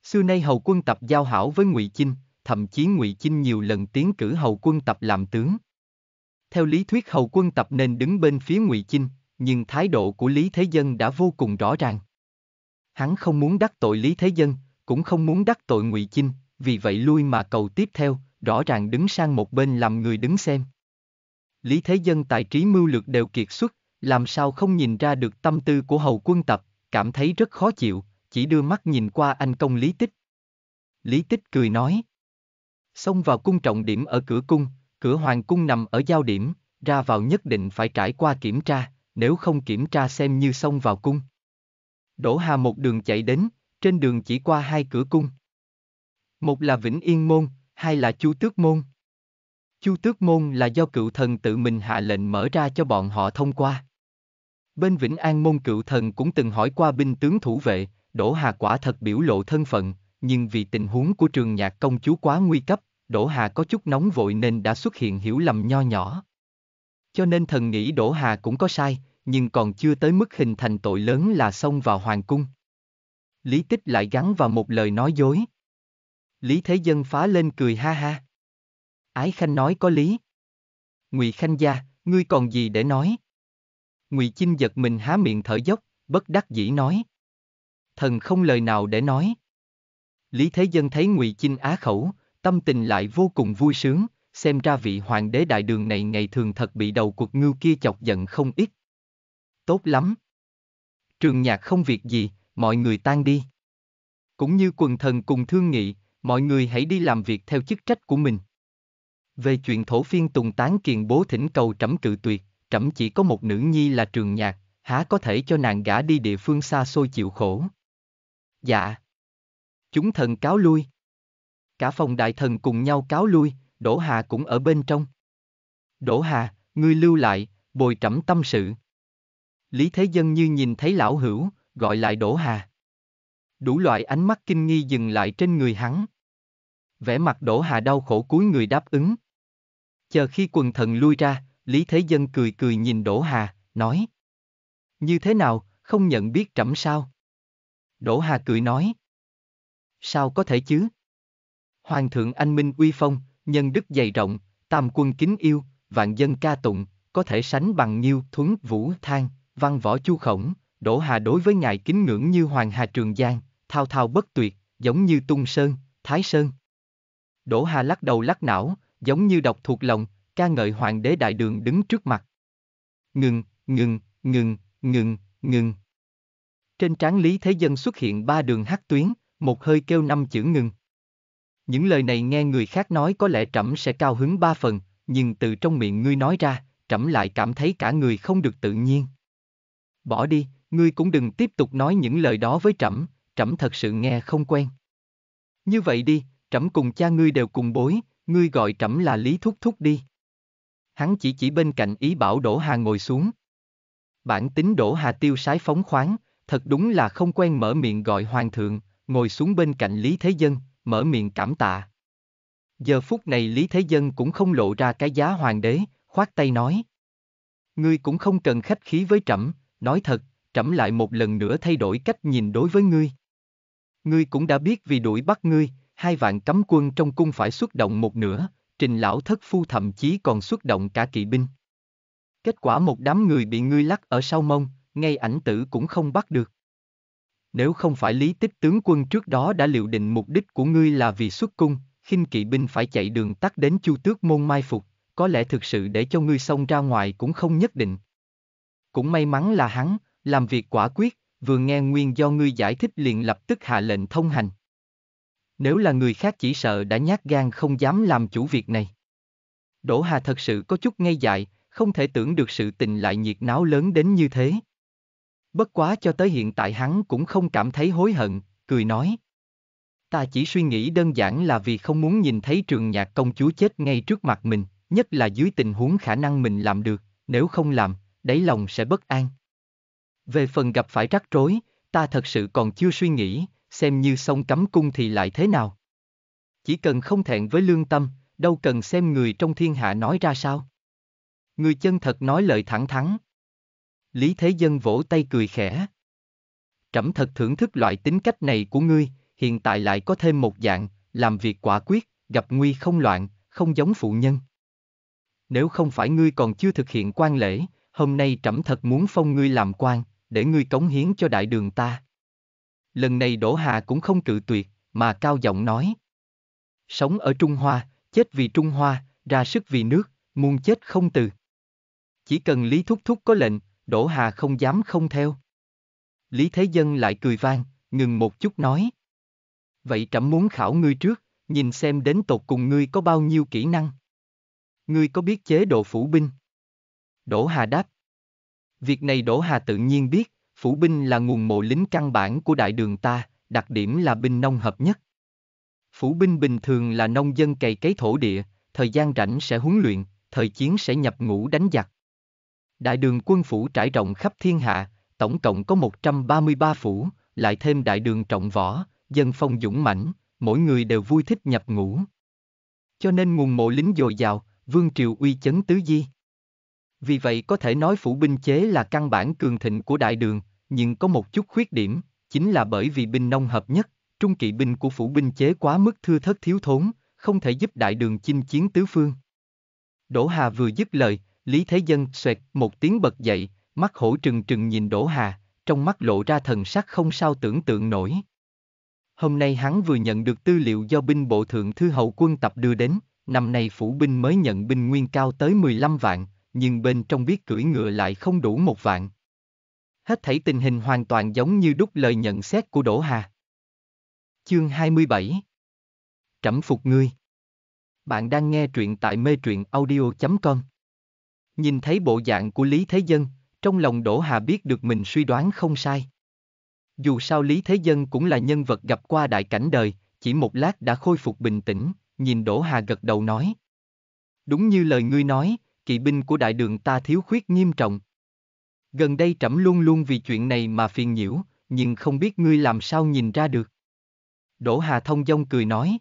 Xưa nay hầu quân tập giao hảo với ngụy Chinh, thậm chí ngụy Chinh nhiều lần tiến cử hầu quân tập làm tướng. Theo lý thuyết hầu quân tập nên đứng bên phía ngụy Chinh, nhưng thái độ của Lý Thế Dân đã vô cùng rõ ràng. Hắn không muốn đắc tội Lý Thế Dân, cũng không muốn đắc tội ngụy Chinh, vì vậy lui mà cầu tiếp theo, rõ ràng đứng sang một bên làm người đứng xem. Lý Thế Dân tài trí mưu lược đều kiệt xuất, làm sao không nhìn ra được tâm tư của hầu quân tập, cảm thấy rất khó chịu, chỉ đưa mắt nhìn qua anh công Lý Tích. Lý Tích cười nói. Xông vào cung trọng điểm ở cửa cung, cửa hoàng cung nằm ở giao điểm, ra vào nhất định phải trải qua kiểm tra, nếu không kiểm tra xem như xông vào cung. Đỗ Hà một đường chạy đến, trên đường chỉ qua hai cửa cung. Một là Vĩnh Yên Môn, hai là Chu Tước Môn. Chu Tước Môn là do cựu thần tự mình hạ lệnh mở ra cho bọn họ thông qua. Bên Vĩnh An Môn cựu thần cũng từng hỏi qua binh tướng thủ vệ, Đỗ Hà quả thật biểu lộ thân phận, nhưng vì tình huống của trường nhạc công chúa quá nguy cấp, Đỗ Hà có chút nóng vội nên đã xuất hiện hiểu lầm nho nhỏ. Cho nên thần nghĩ Đỗ Hà cũng có sai, nhưng còn chưa tới mức hình thành tội lớn là xông vào hoàng cung. Lý tích lại gắn vào một lời nói dối. Lý Thế Dân phá lên cười ha ha. Ái Khanh nói có lý. Ngụy Khanh gia, ngươi còn gì để nói? Ngụy Chinh giật mình há miệng thở dốc, bất đắc dĩ nói. Thần không lời nào để nói. Lý Thế Dân thấy Ngụy Chinh á khẩu, tâm tình lại vô cùng vui sướng, xem ra vị hoàng đế đại đường này ngày thường thật bị đầu cuộc ngưu kia chọc giận không ít. Tốt lắm. Trường nhạc không việc gì, mọi người tan đi. Cũng như quần thần cùng thương nghị, mọi người hãy đi làm việc theo chức trách của mình. Về chuyện thổ phiên tùng tán kiền bố thỉnh cầu trẫm cự tuyệt, trẫm chỉ có một nữ nhi là trường nhạc, há có thể cho nàng gả đi địa phương xa xôi chịu khổ. Dạ. Chúng thần cáo lui. Cả phòng đại thần cùng nhau cáo lui, Đỗ Hà cũng ở bên trong. Đỗ Hà, ngươi lưu lại, bồi trẫm tâm sự. Lý Thế Dân như nhìn thấy lão hữu, gọi lại Đỗ Hà. Đủ loại ánh mắt kinh nghi dừng lại trên người hắn vẻ mặt đổ hà đau khổ cúi người đáp ứng. Chờ khi quần thần lui ra, Lý Thế Dân cười cười nhìn Đỗ Hà, nói. Như thế nào, không nhận biết trẫm sao? Đỗ Hà cười nói. Sao có thể chứ? Hoàng thượng anh minh uy phong, nhân đức dày rộng, tam quân kính yêu, vạn dân ca tụng, có thể sánh bằng nhiêu thuấn vũ thang, văn võ chu khổng, Đỗ Hà đối với ngài kính ngưỡng như Hoàng Hà Trường Giang, thao thao bất tuyệt, giống như Tung Sơn, Thái Sơn. Đỗ Hà lắc đầu lắc não, giống như đọc thuộc lòng, ca ngợi hoàng đế đại đường đứng trước mặt. Ngừng, ngừng, ngừng, ngừng, ngừng. Trên trán Lý Thế Dân xuất hiện ba đường hắc tuyến, một hơi kêu năm chữ ngừng. Những lời này nghe người khác nói có lẽ trẫm sẽ cao hứng ba phần, nhưng từ trong miệng ngươi nói ra, trẫm lại cảm thấy cả người không được tự nhiên. Bỏ đi, ngươi cũng đừng tiếp tục nói những lời đó với trẫm, trẫm thật sự nghe không quen. Như vậy đi, trẫm cùng cha ngươi đều cùng bối, ngươi gọi trẫm là Lý Thúc Thúc đi. Hắn chỉ chỉ bên cạnh ý bảo Đỗ Hà ngồi xuống. Bản tính Đỗ Hà tiêu sái phóng khoáng, thật đúng là không quen mở miệng gọi hoàng thượng, ngồi xuống bên cạnh Lý Thế Dân, mở miệng cảm tạ. Giờ phút này Lý Thế Dân cũng không lộ ra cái giá hoàng đế, khoát tay nói. Ngươi cũng không cần khách khí với trẫm, nói thật, trẫm lại một lần nữa thay đổi cách nhìn đối với ngươi. Ngươi cũng đã biết vì đuổi bắt ngươi, hai vạn cấm quân trong cung phải xuất động một nửa, trình lão thất phu thậm chí còn xuất động cả kỵ binh. Kết quả một đám người bị ngươi lắc ở sau mông, ngay ảnh tử cũng không bắt được. Nếu không phải lý tích tướng quân trước đó đã liệu định mục đích của ngươi là vì xuất cung, khinh kỵ binh phải chạy đường tắt đến chu tước môn mai phục, có lẽ thực sự để cho ngươi xông ra ngoài cũng không nhất định. Cũng may mắn là hắn, làm việc quả quyết, vừa nghe nguyên do ngươi giải thích liền lập tức hạ lệnh thông hành. Nếu là người khác chỉ sợ đã nhát gan không dám làm chủ việc này. Đỗ Hà thật sự có chút ngây dại, không thể tưởng được sự tình lại nhiệt náo lớn đến như thế. Bất quá cho tới hiện tại hắn cũng không cảm thấy hối hận, cười nói. Ta chỉ suy nghĩ đơn giản là vì không muốn nhìn thấy trường nhạc công chúa chết ngay trước mặt mình, nhất là dưới tình huống khả năng mình làm được, nếu không làm, đáy lòng sẽ bất an. Về phần gặp phải rắc rối, ta thật sự còn chưa suy nghĩ, xem như sông cấm cung thì lại thế nào? Chỉ cần không thẹn với lương tâm, đâu cần xem người trong thiên hạ nói ra sao. Người chân thật nói lời thẳng thắn. Lý Thế Dân vỗ tay cười khẽ. Trẫm thật thưởng thức loại tính cách này của ngươi, hiện tại lại có thêm một dạng, làm việc quả quyết, gặp nguy không loạn, không giống phụ nhân. Nếu không phải ngươi còn chưa thực hiện quan lễ, hôm nay trẫm thật muốn phong ngươi làm quan, để ngươi cống hiến cho đại đường ta lần này Đỗ Hà cũng không cự tuyệt, mà cao giọng nói. Sống ở Trung Hoa, chết vì Trung Hoa, ra sức vì nước, muôn chết không từ. Chỉ cần Lý Thúc Thúc có lệnh, Đỗ Hà không dám không theo. Lý Thế Dân lại cười vang, ngừng một chút nói. Vậy trẫm muốn khảo ngươi trước, nhìn xem đến tột cùng ngươi có bao nhiêu kỹ năng. Ngươi có biết chế độ phủ binh? Đỗ Hà đáp. Việc này Đỗ Hà tự nhiên biết, Phủ binh là nguồn mộ lính căn bản của đại đường ta, đặc điểm là binh nông hợp nhất. Phủ binh bình thường là nông dân cày cấy thổ địa, thời gian rảnh sẽ huấn luyện, thời chiến sẽ nhập ngũ đánh giặc. Đại đường quân phủ trải rộng khắp thiên hạ, tổng cộng có 133 phủ, lại thêm đại đường trọng võ, dân phong dũng mãnh, mỗi người đều vui thích nhập ngũ. Cho nên nguồn mộ lính dồi dào, vương triều uy chấn tứ di. Vì vậy có thể nói phủ binh chế là căn bản cường thịnh của đại đường, nhưng có một chút khuyết điểm, chính là bởi vì binh nông hợp nhất, trung kỵ binh của phủ binh chế quá mức thưa thất thiếu thốn, không thể giúp đại đường chinh chiến tứ phương. Đỗ Hà vừa dứt lời, Lý Thế Dân xoẹt một tiếng bật dậy, mắt hổ trừng trừng nhìn Đỗ Hà, trong mắt lộ ra thần sắc không sao tưởng tượng nổi. Hôm nay hắn vừa nhận được tư liệu do binh bộ thượng thư hậu quân tập đưa đến, năm nay phủ binh mới nhận binh nguyên cao tới 15 vạn, nhưng bên trong biết cưỡi ngựa lại không đủ một vạn, hết thảy tình hình hoàn toàn giống như đúc lời nhận xét của Đỗ Hà. Chương 27 Trẩm phục ngươi Bạn đang nghe truyện tại mê truyện audio.com Nhìn thấy bộ dạng của Lý Thế Dân, trong lòng Đỗ Hà biết được mình suy đoán không sai. Dù sao Lý Thế Dân cũng là nhân vật gặp qua đại cảnh đời, chỉ một lát đã khôi phục bình tĩnh, nhìn Đỗ Hà gật đầu nói. Đúng như lời ngươi nói, kỵ binh của đại đường ta thiếu khuyết nghiêm trọng, gần đây trẫm luôn luôn vì chuyện này mà phiền nhiễu, nhưng không biết ngươi làm sao nhìn ra được. Đỗ Hà Thông dong cười nói.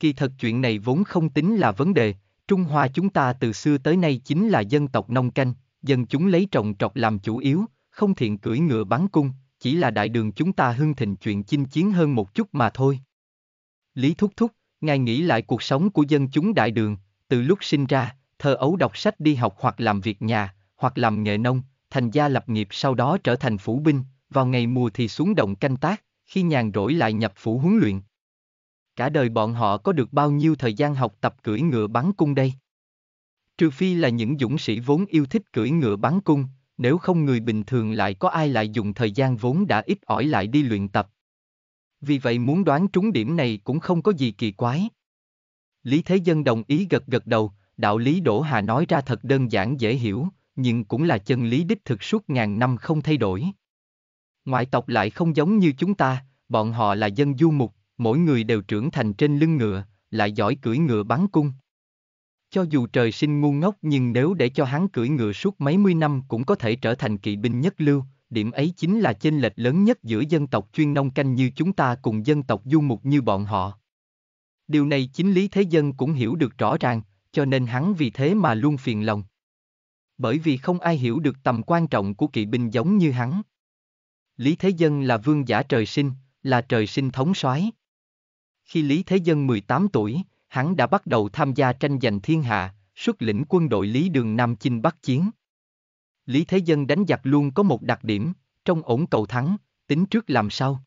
Kỳ thật chuyện này vốn không tính là vấn đề, Trung Hoa chúng ta từ xưa tới nay chính là dân tộc nông canh, dân chúng lấy trồng trọt làm chủ yếu, không thiện cưỡi ngựa bắn cung, chỉ là đại đường chúng ta hưng thịnh chuyện chinh chiến hơn một chút mà thôi. Lý Thúc Thúc, ngài nghĩ lại cuộc sống của dân chúng đại đường, từ lúc sinh ra, thơ ấu đọc sách đi học hoặc làm việc nhà, hoặc làm nghề nông, thành gia lập nghiệp sau đó trở thành phủ binh, vào ngày mùa thì xuống động canh tác, khi nhàn rỗi lại nhập phủ huấn luyện. Cả đời bọn họ có được bao nhiêu thời gian học tập cưỡi ngựa bắn cung đây? Trừ phi là những dũng sĩ vốn yêu thích cưỡi ngựa bắn cung, nếu không người bình thường lại có ai lại dùng thời gian vốn đã ít ỏi lại đi luyện tập. Vì vậy muốn đoán trúng điểm này cũng không có gì kỳ quái. Lý Thế Dân đồng ý gật gật đầu, đạo lý Đỗ Hà nói ra thật đơn giản dễ hiểu, nhưng cũng là chân lý đích thực suốt ngàn năm không thay đổi. Ngoại tộc lại không giống như chúng ta, bọn họ là dân du mục, mỗi người đều trưởng thành trên lưng ngựa, lại giỏi cưỡi ngựa bắn cung. Cho dù trời sinh ngu ngốc nhưng nếu để cho hắn cưỡi ngựa suốt mấy mươi năm cũng có thể trở thành kỵ binh nhất lưu, điểm ấy chính là chênh lệch lớn nhất giữa dân tộc chuyên nông canh như chúng ta cùng dân tộc du mục như bọn họ. Điều này chính lý thế dân cũng hiểu được rõ ràng, cho nên hắn vì thế mà luôn phiền lòng bởi vì không ai hiểu được tầm quan trọng của kỵ binh giống như hắn. Lý Thế Dân là vương giả trời sinh, là trời sinh thống soái. Khi Lý Thế Dân 18 tuổi, hắn đã bắt đầu tham gia tranh giành thiên hạ, xuất lĩnh quân đội Lý Đường Nam chinh Bắc chiến. Lý Thế Dân đánh giặc luôn có một đặc điểm, trong ổn cầu thắng, tính trước làm sau.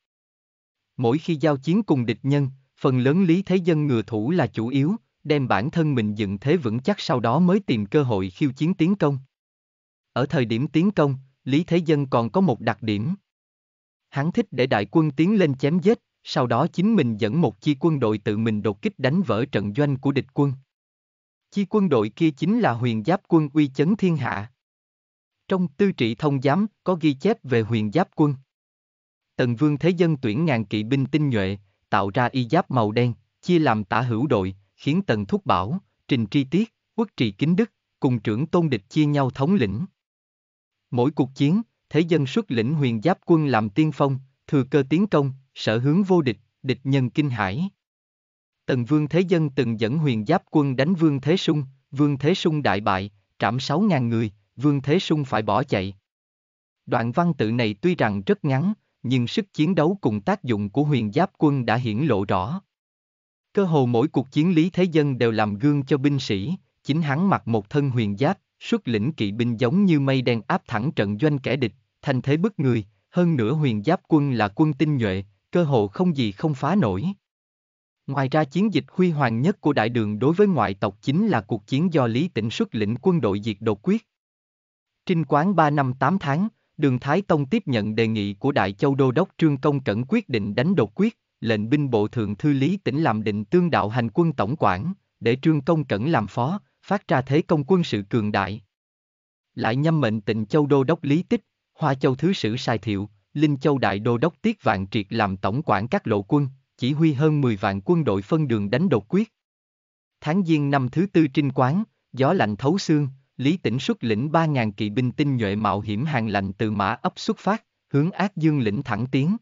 Mỗi khi giao chiến cùng địch nhân, phần lớn Lý Thế Dân ngừa thủ là chủ yếu, đem bản thân mình dựng thế vững chắc sau đó mới tìm cơ hội khiêu chiến tiến công. Ở thời điểm tiến công, Lý Thế Dân còn có một đặc điểm. Hắn thích để đại quân tiến lên chém giết, sau đó chính mình dẫn một chi quân đội tự mình đột kích đánh vỡ trận doanh của địch quân. Chi quân đội kia chính là huyền giáp quân uy chấn thiên hạ. Trong tư trị thông giám có ghi chép về huyền giáp quân. Tần Vương Thế Dân tuyển ngàn kỵ binh tinh nhuệ, tạo ra y giáp màu đen, chia làm tả hữu đội, khiến Tần Thúc Bảo, Trình Tri Tiết, Quốc Trì Kính Đức, cùng trưởng Tôn Địch chia nhau thống lĩnh. Mỗi cuộc chiến, thế dân xuất lĩnh huyền giáp quân làm tiên phong, thừa cơ tiến công, sở hướng vô địch, địch nhân kinh hải. Tần Vương Thế Dân từng dẫn huyền giáp quân đánh Vương Thế Sung, Vương Thế Sung đại bại, trảm 6.000 người, Vương Thế Sung phải bỏ chạy. Đoạn văn tự này tuy rằng rất ngắn, nhưng sức chiến đấu cùng tác dụng của huyền giáp quân đã hiển lộ rõ. Cơ hồ mỗi cuộc chiến Lý Thế Dân đều làm gương cho binh sĩ, chính hắn mặc một thân huyền giáp, xuất lĩnh kỵ binh giống như mây đen áp thẳng trận doanh kẻ địch, thành thế bức người, hơn nữa huyền giáp quân là quân tinh nhuệ, cơ hồ không gì không phá nổi. Ngoài ra chiến dịch huy hoàng nhất của đại đường đối với ngoại tộc chính là cuộc chiến do Lý Tĩnh xuất lĩnh quân đội diệt đột quyết. Trinh quán 3 năm 8 tháng, đường Thái Tông tiếp nhận đề nghị của Đại Châu Đô Đốc Trương Công Cẩn quyết định đánh đột quyết, lệnh binh bộ thượng thư Lý tỉnh làm định tương đạo hành quân tổng quản, để Trương Công Cẩn làm phó, phát ra thế công quân sự cường đại. Lại nhâm mệnh tịnh châu đô đốc Lý Tích, Hoa Châu Thứ Sử Sai Thiệu, Linh Châu Đại Đô Đốc Tiết Vạn Triệt làm tổng quản các lộ quân, chỉ huy hơn 10 vạn quân đội phân đường đánh đột quyết. Tháng Giêng năm thứ tư trinh quán, gió lạnh thấu xương, Lý tỉnh xuất lĩnh 3.000 kỵ binh tinh nhuệ mạo hiểm hàng lạnh từ mã ấp xuất phát, hướng ác dương lĩnh thẳng tiến.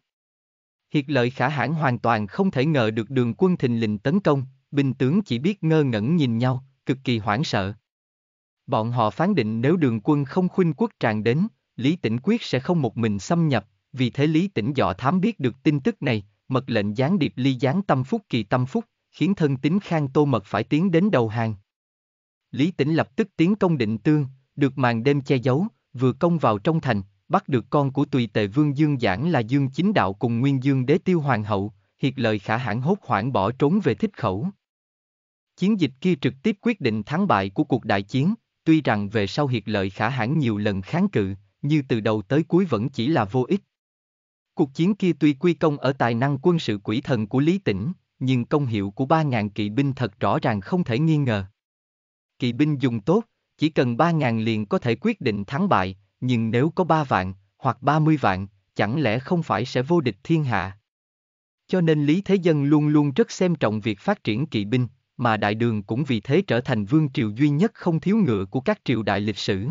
Hiệt lợi khả hãn hoàn toàn không thể ngờ được đường quân thình lình tấn công, binh tướng chỉ biết ngơ ngẩn nhìn nhau, cực kỳ hoảng sợ. Bọn họ phán định nếu đường quân không khuynh quốc tràn đến, Lý Tĩnh quyết sẽ không một mình xâm nhập, vì thế Lý Tĩnh dọ thám biết được tin tức này, mật lệnh gián điệp ly gián tâm phúc kỳ tâm phúc, khiến thân tính khang tô mật phải tiến đến đầu hàng. Lý Tĩnh lập tức tiến công định tương, được màn đêm che giấu, vừa công vào trong thành, bắt được con của tùy tề vương Dương Giảng là Dương Chính Đạo cùng Nguyên Dương Đế Tiêu Hoàng hậu, hiệt lời khả hãn hốt hoảng bỏ trốn về thích khẩu. Chiến dịch kia trực tiếp quyết định thắng bại của cuộc đại chiến, tuy rằng về sau hiệt lợi khả hãn nhiều lần kháng cự, như từ đầu tới cuối vẫn chỉ là vô ích. Cuộc chiến kia tuy quy công ở tài năng quân sự quỷ thần của Lý Tĩnh, nhưng công hiệu của 3.000 kỵ binh thật rõ ràng không thể nghi ngờ. Kỵ binh dùng tốt, chỉ cần 3.000 liền có thể quyết định thắng bại, nhưng nếu có ba vạn, hoặc ba mươi vạn, chẳng lẽ không phải sẽ vô địch thiên hạ? Cho nên Lý Thế Dân luôn luôn rất xem trọng việc phát triển kỵ binh, mà đại đường cũng vì thế trở thành vương triều duy nhất không thiếu ngựa của các triều đại lịch sử.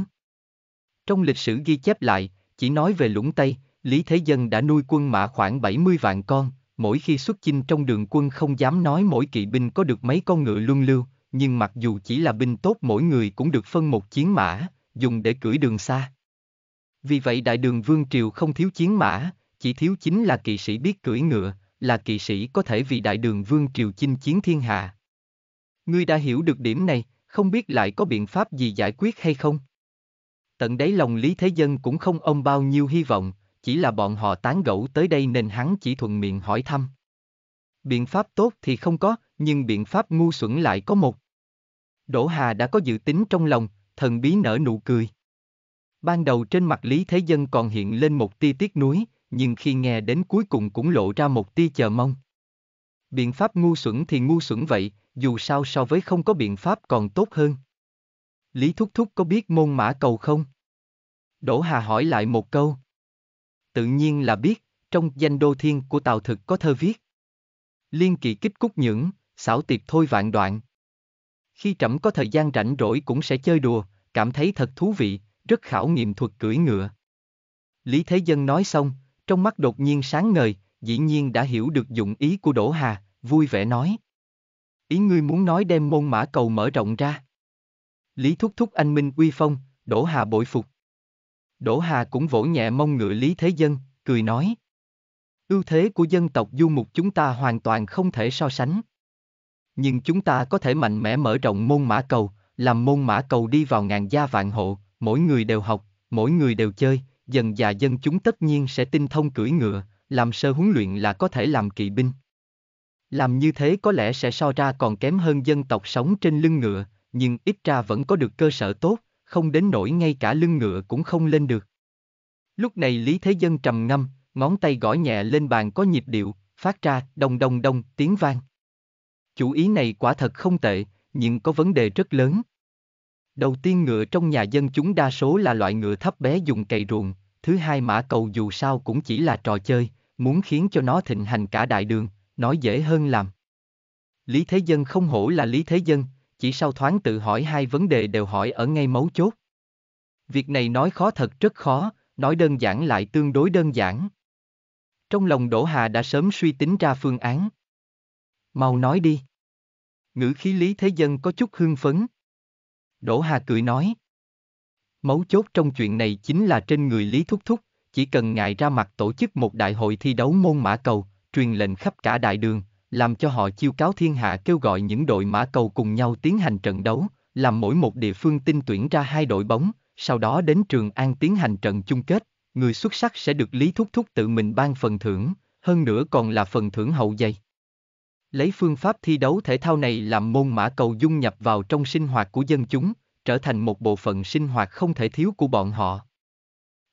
Trong lịch sử ghi chép lại, chỉ nói về lũng Tây, Lý Thế Dân đã nuôi quân mã khoảng 70 vạn con, mỗi khi xuất chinh trong đường quân không dám nói mỗi kỵ binh có được mấy con ngựa luân lưu, nhưng mặc dù chỉ là binh tốt mỗi người cũng được phân một chiến mã, dùng để cưỡi đường xa. Vì vậy đại đường vương triều không thiếu chiến mã, chỉ thiếu chính là kỵ sĩ biết cưỡi ngựa, là kỵ sĩ có thể vì đại đường vương triều chinh chiến thiên hạ. Ngươi đã hiểu được điểm này, không biết lại có biện pháp gì giải quyết hay không? Tận đáy lòng Lý Thế Dân cũng không ông bao nhiêu hy vọng, chỉ là bọn họ tán gẫu tới đây nên hắn chỉ thuận miệng hỏi thăm. Biện pháp tốt thì không có, nhưng biện pháp ngu xuẩn lại có một. Đỗ Hà đã có dự tính trong lòng, thần bí nở nụ cười. Ban đầu trên mặt Lý Thế Dân còn hiện lên một tia tiếc nuối, nhưng khi nghe đến cuối cùng cũng lộ ra một tia chờ mong. Biện pháp ngu xuẩn thì ngu xuẩn vậy, dù sao so với không có biện pháp còn tốt hơn. Lý Thúc Thúc có biết môn mã cầu không? Đỗ Hà hỏi lại một câu. Tự nhiên là biết, trong danh đô thiên của Tào Thực có thơ viết. Liên kỳ kích cúc nhưỡng, xảo tiệp thôi vạn đoạn. Khi trẫm có thời gian rảnh rỗi cũng sẽ chơi đùa, cảm thấy thật thú vị, rất khảo nghiệm thuật cưỡi ngựa. Lý Thế Dân nói xong, trong mắt đột nhiên sáng ngời, dĩ nhiên đã hiểu được dụng ý của Đỗ Hà, vui vẻ nói. Ý ngươi muốn nói đem môn mã cầu mở rộng ra. Lý Thúc Thúc anh Minh uy phong, Đỗ Hà bội phục. Đỗ Hà cũng vỗ nhẹ mông ngựa Lý Thế Dân, cười nói. Ưu thế của dân tộc du mục chúng ta hoàn toàn không thể so sánh. Nhưng chúng ta có thể mạnh mẽ mở rộng môn mã cầu, làm môn mã cầu đi vào ngàn gia vạn hộ, mỗi người đều học, mỗi người đều chơi, dần già dân chúng tất nhiên sẽ tinh thông cưỡi ngựa, làm sơ huấn luyện là có thể làm kỵ binh. Làm như thế có lẽ sẽ so ra còn kém hơn dân tộc sống trên lưng ngựa, nhưng ít ra vẫn có được cơ sở tốt, không đến nỗi ngay cả lưng ngựa cũng không lên được. Lúc này Lý Thế Dân trầm ngâm, ngón tay gõ nhẹ lên bàn có nhịp điệu, phát ra đông đông đông tiếng vang. Chủ ý này quả thật không tệ, nhưng có vấn đề rất lớn. Đầu tiên ngựa trong nhà dân chúng đa số là loại ngựa thấp bé dùng cày ruộng, thứ hai mã cầu dù sao cũng chỉ là trò chơi, muốn khiến cho nó thịnh hành cả đại đường, nói dễ hơn làm. Lý Thế Dân không hổ là Lý Thế Dân, chỉ sau thoáng tự hỏi hai vấn đề đều hỏi ở ngay mấu chốt. Việc này nói khó thật rất khó, nói đơn giản lại tương đối đơn giản. Trong lòng Đỗ Hà đã sớm suy tính ra phương án. Mau nói đi. Ngữ khí Lý Thế Dân có chút hương phấn, Đỗ Hà cười nói. Mấu chốt trong chuyện này chính là trên người Lý Thúc Thúc, chỉ cần ngại ra mặt tổ chức một đại hội thi đấu môn mã cầu, truyền lệnh khắp cả đại đường, làm cho họ chiêu cáo thiên hạ kêu gọi những đội mã cầu cùng nhau tiến hành trận đấu, làm mỗi một địa phương tinh tuyển ra hai đội bóng, sau đó đến Trường An tiến hành trận chung kết, người xuất sắc sẽ được Lý Thúc Thúc tự mình ban phần thưởng, hơn nữa còn là phần thưởng hậu dày. Lấy phương pháp thi đấu thể thao này làm môn mã cầu dung nhập vào trong sinh hoạt của dân chúng, trở thành một bộ phận sinh hoạt không thể thiếu của bọn họ.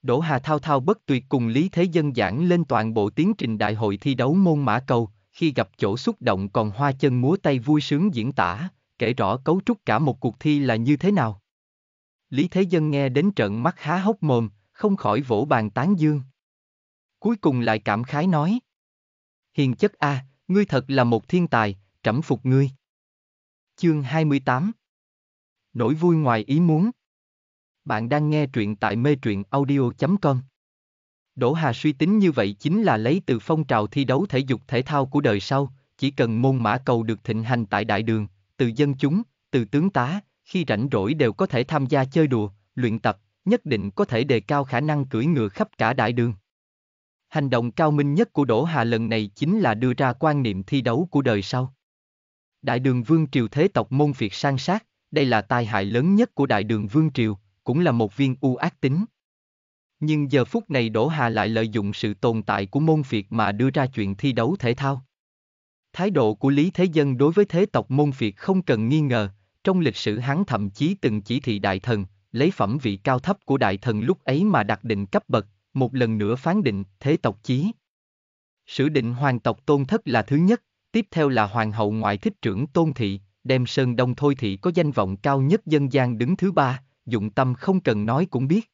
Đỗ Hà thao thao bất tuyệt cùng Lý Thế Dân giảng lên toàn bộ tiến trình đại hội thi đấu môn mã cầu, khi gặp chỗ xúc động còn hoa chân múa tay vui sướng diễn tả, kể rõ cấu trúc cả một cuộc thi là như thế nào. Lý Thế Dân nghe đến trận mắt há hốc mồm, không khỏi vỗ bàn tán dương. Cuối cùng lại cảm khái nói. Hiền chất A, à, Ngươi thật là một thiên tài, trẫm phục ngươi. Chương 28 Nỗi vui ngoài ý muốn Bạn đang nghe truyện tại mê truyện audio.com Đỗ Hà suy tính như vậy chính là lấy từ phong trào thi đấu thể dục thể thao của đời sau, chỉ cần môn mã cầu được thịnh hành tại đại đường, từ dân chúng, từ tướng tá, khi rảnh rỗi đều có thể tham gia chơi đùa, luyện tập, nhất định có thể đề cao khả năng cưỡi ngựa khắp cả đại đường. Hành động cao minh nhất của Đỗ Hà lần này chính là đưa ra quan niệm thi đấu của đời sau. Đại đường Vương Triều thế tộc môn việt sang sát, đây là tai hại lớn nhất của Đại đường Vương Triều, cũng là một viên u ác tính. Nhưng giờ phút này Đỗ Hà lại lợi dụng sự tồn tại của môn việt mà đưa ra chuyện thi đấu thể thao. Thái độ của Lý Thế Dân đối với thế tộc môn việt không cần nghi ngờ, trong lịch sử hắn thậm chí từng chỉ thị đại thần, lấy phẩm vị cao thấp của đại thần lúc ấy mà đặt định cấp bậc, một lần nữa phán định thế tộc chí. Sử định hoàng tộc tôn thất là thứ nhất, tiếp theo là hoàng hậu ngoại thích trưởng tôn thị, đem sơn đông thôi thị có danh vọng cao nhất dân gian đứng thứ ba, dụng tâm không cần nói cũng biết.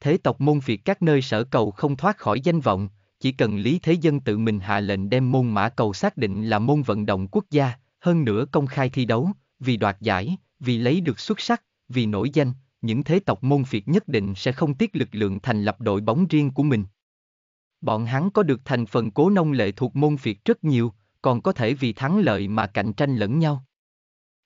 Thế tộc môn việc các nơi sở cầu không thoát khỏi danh vọng, chỉ cần lý thế dân tự mình hạ lệnh đem môn mã cầu xác định là môn vận động quốc gia, hơn nữa công khai thi đấu, vì đoạt giải, vì lấy được xuất sắc, vì nổi danh, những thế tộc môn phiệt nhất định sẽ không tiếc lực lượng thành lập đội bóng riêng của mình. Bọn hắn có được thành phần cố nông lệ thuộc môn phiệt rất nhiều, còn có thể vì thắng lợi mà cạnh tranh lẫn nhau.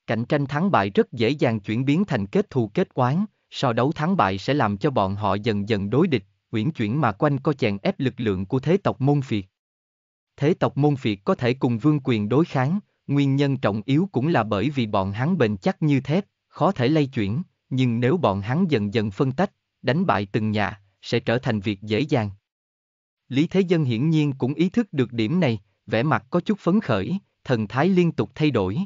Cạnh tranh thắng bại rất dễ dàng chuyển biến thành kết thù kết oán, so đấu thắng bại sẽ làm cho bọn họ dần dần đối địch, uyển chuyển mà quanh co chèn ép lực lượng của thế tộc môn phiệt. Thế tộc môn phiệt có thể cùng vương quyền đối kháng, nguyên nhân trọng yếu cũng là bởi vì bọn hắn bền chắc như thép, khó thể lay chuyển, nhưng nếu bọn hắn dần dần phân tách, đánh bại từng nhà, sẽ trở thành việc dễ dàng. Lý Thế Dân hiển nhiên cũng ý thức được điểm này, vẻ mặt có chút phấn khởi, thần thái liên tục thay đổi.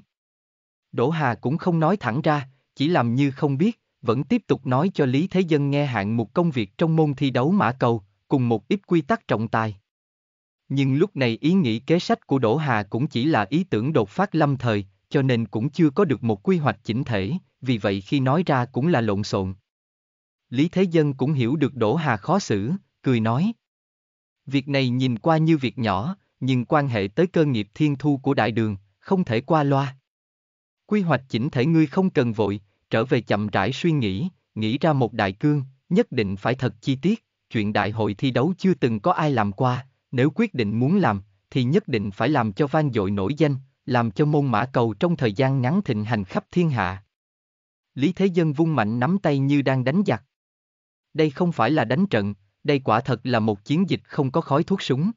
Đỗ Hà cũng không nói thẳng ra, chỉ làm như không biết, vẫn tiếp tục nói cho Lý Thế Dân nghe hạng một công việc trong môn thi đấu mã cầu, cùng một ít quy tắc trọng tài. Nhưng lúc này ý nghĩ kế sách của Đỗ Hà cũng chỉ là ý tưởng đột phát lâm thời, cho nên cũng chưa có được một quy hoạch chỉnh thể, vì vậy khi nói ra cũng là lộn xộn. Lý Thế Dân cũng hiểu được Đỗ Hà khó xử, cười nói. Việc này nhìn qua như việc nhỏ, nhưng quan hệ tới cơ nghiệp thiên thu của đại đường, không thể qua loa. Quy hoạch chỉnh thể ngươi không cần vội, trở về chậm rãi suy nghĩ, nghĩ ra một đại cương, nhất định phải thật chi tiết, chuyện đại hội thi đấu chưa từng có ai làm qua, nếu quyết định muốn làm, thì nhất định phải làm cho vang dội nổi danh, làm cho môn mã cầu trong thời gian ngắn thịnh hành khắp thiên hạ. Lý Thế Dân vung mạnh nắm tay như đang đánh giặc. Đây không phải là đánh trận, đây quả thật là một chiến dịch không có khói thuốc súng.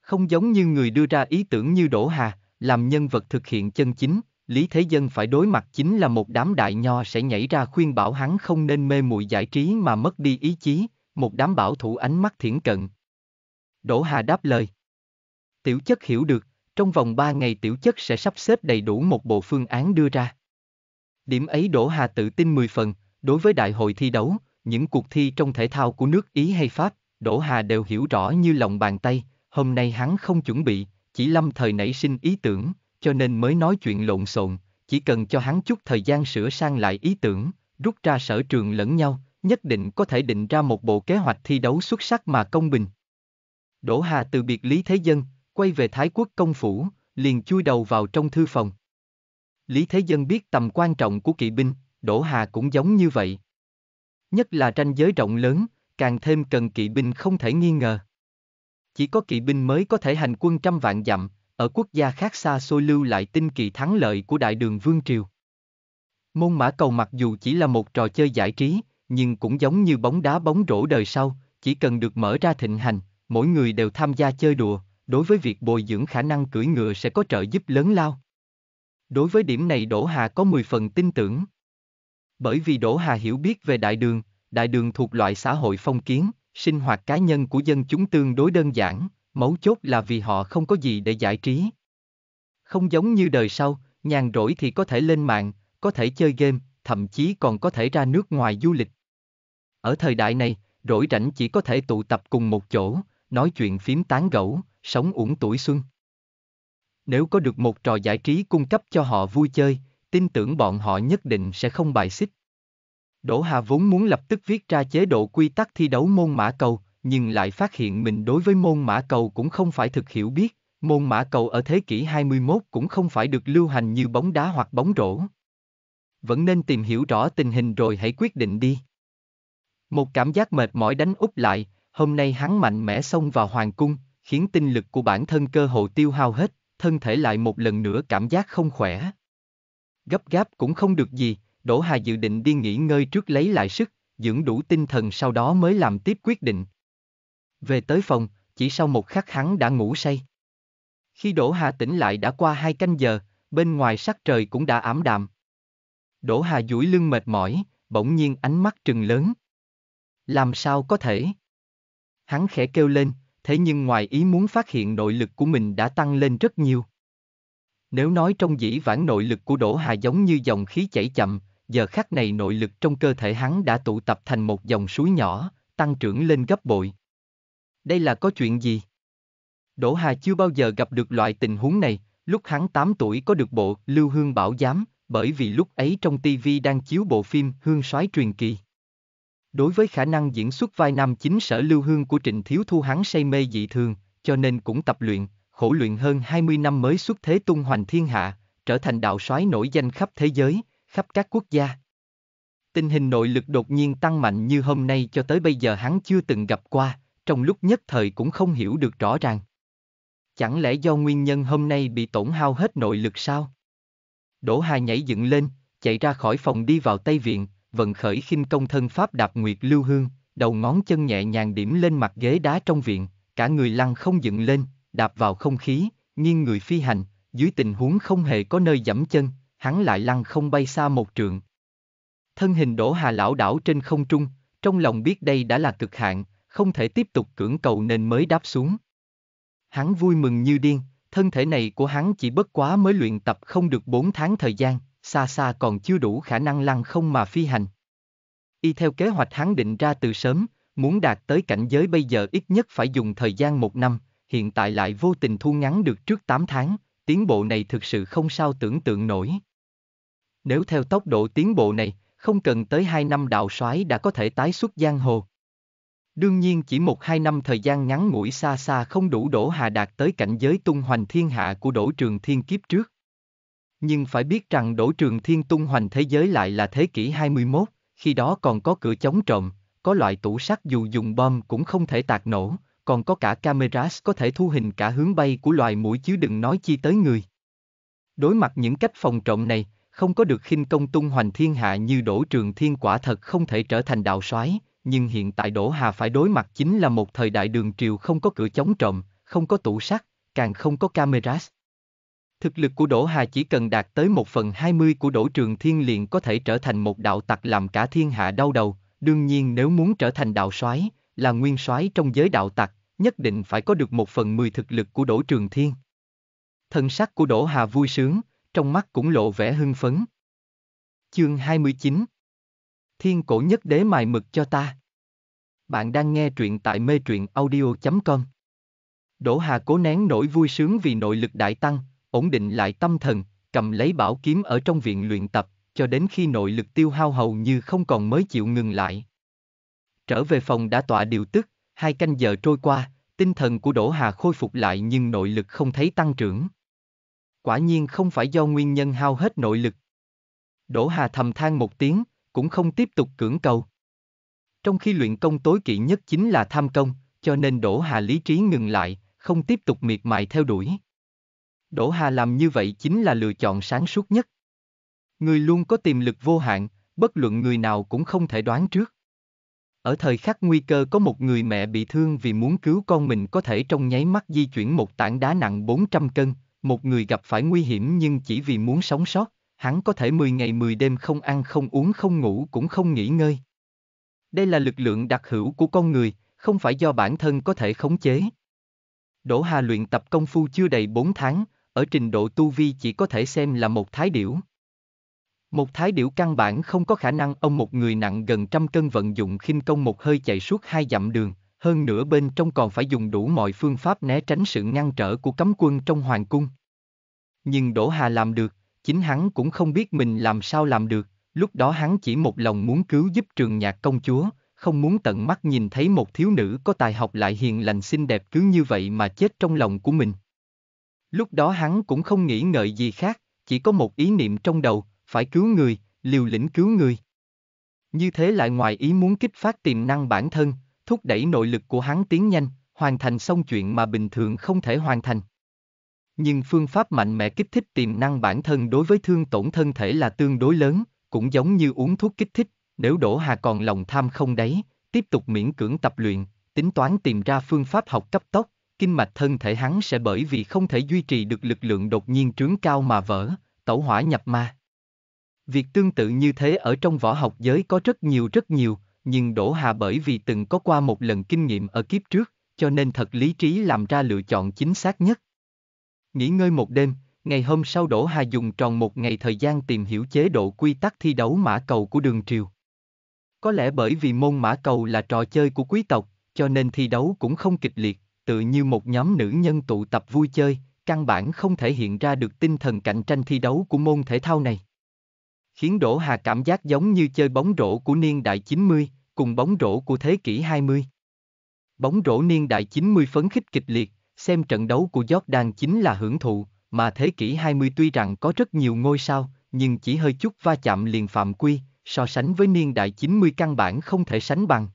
Không giống như người đưa ra ý tưởng như Đỗ Hà, làm nhân vật thực hiện chân chính, Lý Thế Dân phải đối mặt chính là một đám đại nho sẽ nhảy ra khuyên bảo hắn không nên mê muội giải trí mà mất đi ý chí, một đám bảo thủ ánh mắt thiển cận. Đỗ Hà đáp lời. Tiểu chất hiểu được, trong vòng ba ngày tiểu chất sẽ sắp xếp đầy đủ một bộ phương án đưa ra. Điểm ấy Đỗ Hà tự tin 10 phần, đối với đại hội thi đấu, những cuộc thi trong thể thao của nước Ý hay Pháp, Đỗ Hà đều hiểu rõ như lòng bàn tay, hôm nay hắn không chuẩn bị, chỉ lâm thời nảy sinh ý tưởng, cho nên mới nói chuyện lộn xộn, chỉ cần cho hắn chút thời gian sửa sang lại ý tưởng, rút ra sở trường lẫn nhau, nhất định có thể định ra một bộ kế hoạch thi đấu xuất sắc mà công bình. Đỗ Hà từ biệt Lý Thế Dân, quay về Thái Quốc công phủ, liền chui đầu vào trong thư phòng. Lý Thế Dân biết tầm quan trọng của kỵ binh, Đỗ Hà cũng giống như vậy. Nhất là tranh giới rộng lớn, càng thêm cần kỵ binh không thể nghi ngờ. Chỉ có kỵ binh mới có thể hành quân trăm vạn dặm, ở quốc gia khác xa xôi lưu lại tinh kỳ thắng lợi của đại đường Vương Triều. Môn mã cầu mặc dù chỉ là một trò chơi giải trí, nhưng cũng giống như bóng đá bóng rổ đời sau, chỉ cần được mở ra thịnh hành, mỗi người đều tham gia chơi đùa, đối với việc bồi dưỡng khả năng cưỡi ngựa sẽ có trợ giúp lớn lao. Đối với điểm này Đỗ Hà có 10 phần tin tưởng. Bởi vì Đỗ Hà hiểu biết về đại đường, đại đường thuộc loại xã hội phong kiến, sinh hoạt cá nhân của dân chúng tương đối đơn giản, mấu chốt là vì họ không có gì để giải trí. Không giống như đời sau, nhàn rỗi thì có thể lên mạng, có thể chơi game, thậm chí còn có thể ra nước ngoài du lịch. Ở thời đại này, rỗi rảnh chỉ có thể tụ tập cùng một chỗ, nói chuyện phím tán gẫu, sống uổng tuổi xuân nếu có được một trò giải trí cung cấp cho họ vui chơi, tin tưởng bọn họ nhất định sẽ không bài xích. Đỗ Hà vốn muốn lập tức viết ra chế độ quy tắc thi đấu môn mã cầu, nhưng lại phát hiện mình đối với môn mã cầu cũng không phải thực hiểu biết, môn mã cầu ở thế kỷ 21 cũng không phải được lưu hành như bóng đá hoặc bóng rổ. Vẫn nên tìm hiểu rõ tình hình rồi hãy quyết định đi. Một cảm giác mệt mỏi đánh úp lại, hôm nay hắn mạnh mẽ xông vào hoàng cung, khiến tinh lực của bản thân cơ hồ tiêu hao hết, thân thể lại một lần nữa cảm giác không khỏe. Gấp gáp cũng không được gì, Đỗ Hà dự định đi nghỉ ngơi trước lấy lại sức, dưỡng đủ tinh thần sau đó mới làm tiếp quyết định. Về tới phòng, chỉ sau một khắc hắn đã ngủ say. Khi Đỗ Hà tỉnh lại đã qua hai canh giờ, bên ngoài sắc trời cũng đã ảm đạm. Đỗ Hà duỗi lưng mệt mỏi, bỗng nhiên ánh mắt trừng lớn. Làm sao có thể? Hắn khẽ kêu lên, thế nhưng ngoài ý muốn phát hiện nội lực của mình đã tăng lên rất nhiều. Nếu nói trong dĩ vãng nội lực của Đỗ Hà giống như dòng khí chảy chậm, giờ khắc này nội lực trong cơ thể hắn đã tụ tập thành một dòng suối nhỏ, tăng trưởng lên gấp bội. Đây là có chuyện gì? Đỗ Hà chưa bao giờ gặp được loại tình huống này, lúc hắn 8 tuổi có được bộ Lưu Hương Bảo Giám, bởi vì lúc ấy trong TV đang chiếu bộ phim Hương Soái Truyền Kỳ. Đối với khả năng diễn xuất vai nam chính sở lưu hương của Trịnh Thiếu Thu hắn say mê dị thường, cho nên cũng tập luyện, khổ luyện hơn 20 năm mới xuất thế tung hoành thiên hạ, trở thành đạo soái nổi danh khắp thế giới, khắp các quốc gia. Tình hình nội lực đột nhiên tăng mạnh như hôm nay cho tới bây giờ hắn chưa từng gặp qua, trong lúc nhất thời cũng không hiểu được rõ ràng. Chẳng lẽ do nguyên nhân hôm nay bị tổn hao hết nội lực sao? Đỗ Hà nhảy dựng lên, chạy ra khỏi phòng đi vào Tây Viện, vận khởi khinh công thân pháp đạp nguyệt lưu hương, đầu ngón chân nhẹ nhàng điểm lên mặt ghế đá trong viện, cả người lăn không dựng lên, đạp vào không khí, nghiêng người phi hành, dưới tình huống không hề có nơi dẫm chân, hắn lại lăn không bay xa một trượng. Thân hình đổ hà lão đảo trên không trung, trong lòng biết đây đã là cực hạn, không thể tiếp tục cưỡng cầu nên mới đáp xuống. Hắn vui mừng như điên, thân thể này của hắn chỉ bất quá mới luyện tập không được 4 tháng thời gian, xa xa còn chưa đủ khả năng lăng không mà phi hành. Y theo kế hoạch hắn định ra từ sớm, muốn đạt tới cảnh giới bây giờ ít nhất phải dùng thời gian một năm, hiện tại lại vô tình thu ngắn được trước 8 tháng, tiến bộ này thực sự không sao tưởng tượng nổi. Nếu theo tốc độ tiến bộ này, không cần tới 2 năm đạo soái đã có thể tái xuất giang hồ. Đương nhiên chỉ một hai năm thời gian ngắn ngủi xa xa không đủ đổ hà đạt tới cảnh giới tung hoành thiên hạ của đổ trường thiên kiếp trước. Nhưng phải biết rằng đổ trường thiên tung hoành thế giới lại là thế kỷ 21, khi đó còn có cửa chống trộm, có loại tủ sắt dù dùng bom cũng không thể tạc nổ, còn có cả cameras có thể thu hình cả hướng bay của loài mũi chứ đừng nói chi tới người. Đối mặt những cách phòng trộm này, không có được khinh công tung hoành thiên hạ như đổ trường thiên quả thật không thể trở thành đạo soái, nhưng hiện tại Đỗ Hà phải đối mặt chính là một thời đại đường triều không có cửa chống trộm, không có tủ sắt, càng không có cameras, Thực lực của Đỗ Hà chỉ cần đạt tới một phần hai mươi của Đỗ Trường Thiên liền có thể trở thành một đạo tặc làm cả thiên hạ đau đầu, đương nhiên nếu muốn trở thành đạo soái, là nguyên soái trong giới đạo tặc, nhất định phải có được một phần mười thực lực của Đỗ Trường Thiên. Thần sắc của Đỗ Hà vui sướng, trong mắt cũng lộ vẻ hưng phấn. Chương 29 Thiên cổ nhất đế mài mực cho ta. Bạn đang nghe truyện tại mê truyện audio.com Đỗ Hà cố nén nỗi vui sướng vì nội lực đại tăng, ổn định lại tâm thần, cầm lấy bảo kiếm ở trong viện luyện tập, cho đến khi nội lực tiêu hao hầu như không còn mới chịu ngừng lại. Trở về phòng đã tọa điều tức, hai canh giờ trôi qua, tinh thần của Đỗ Hà khôi phục lại nhưng nội lực không thấy tăng trưởng. Quả nhiên không phải do nguyên nhân hao hết nội lực. Đỗ Hà thầm than một tiếng, cũng không tiếp tục cưỡng cầu. Trong khi luyện công tối kỵ nhất chính là tham công, cho nên Đỗ Hà lý trí ngừng lại, không tiếp tục miệt mài theo đuổi. Đỗ Hà làm như vậy chính là lựa chọn sáng suốt nhất. Người luôn có tiềm lực vô hạn, bất luận người nào cũng không thể đoán trước. Ở thời khắc nguy cơ có một người mẹ bị thương vì muốn cứu con mình có thể trong nháy mắt di chuyển một tảng đá nặng 400 cân, một người gặp phải nguy hiểm nhưng chỉ vì muốn sống sót, hắn có thể 10 ngày 10 đêm không ăn không uống không ngủ cũng không nghỉ ngơi. Đây là lực lượng đặc hữu của con người, không phải do bản thân có thể khống chế. Đỗ Hà luyện tập công phu chưa đầy 4 tháng, ở trình độ tu vi chỉ có thể xem là một thái điểu. Một thái điểu căn bản không có khả năng ông một người nặng gần trăm cân vận dụng khinh công một hơi chạy suốt hai dặm đường, hơn nữa bên trong còn phải dùng đủ mọi phương pháp né tránh sự ngăn trở của cấm quân trong hoàng cung. Nhưng Đỗ Hà làm được, chính hắn cũng không biết mình làm sao làm được, lúc đó hắn chỉ một lòng muốn cứu giúp trường nhạc công chúa, không muốn tận mắt nhìn thấy một thiếu nữ có tài học lại hiền lành xinh đẹp cứ như vậy mà chết trong lòng của mình. Lúc đó hắn cũng không nghĩ ngợi gì khác, chỉ có một ý niệm trong đầu, phải cứu người, liều lĩnh cứu người. Như thế lại ngoài ý muốn kích phát tiềm năng bản thân, thúc đẩy nội lực của hắn tiến nhanh, hoàn thành xong chuyện mà bình thường không thể hoàn thành. Nhưng phương pháp mạnh mẽ kích thích tiềm năng bản thân đối với thương tổn thân thể là tương đối lớn, cũng giống như uống thuốc kích thích, nếu đổ Hà còn lòng tham không đấy, tiếp tục miễn cưỡng tập luyện, tính toán tìm ra phương pháp học cấp tốc, kinh mạch thân thể hắn sẽ bởi vì không thể duy trì được lực lượng đột nhiên trướng cao mà vỡ, tẩu hỏa nhập ma. Việc tương tự như thế ở trong võ học giới có rất nhiều rất nhiều, nhưng Đỗ Hà bởi vì từng có qua một lần kinh nghiệm ở kiếp trước, cho nên thật lý trí làm ra lựa chọn chính xác nhất. Nghỉ ngơi một đêm, ngày hôm sau Đỗ Hà dùng tròn một ngày thời gian tìm hiểu chế độ quy tắc thi đấu mã cầu của đường triều. Có lẽ bởi vì môn mã cầu là trò chơi của quý tộc, cho nên thi đấu cũng không kịch liệt, tự như một nhóm nữ nhân tụ tập vui chơi, căn bản không thể hiện ra được tinh thần cạnh tranh thi đấu của môn thể thao này. Khiến Đỗ Hà cảm giác giống như chơi bóng rổ của niên đại 90, cùng bóng rổ của thế kỷ 20. Bóng rổ niên đại 90 phấn khích kịch liệt, xem trận đấu của Jordan chính là hưởng thụ, mà thế kỷ 20 tuy rằng có rất nhiều ngôi sao, nhưng chỉ hơi chút va chạm liền phạm quy, so sánh với niên đại 90 căn bản không thể sánh bằng.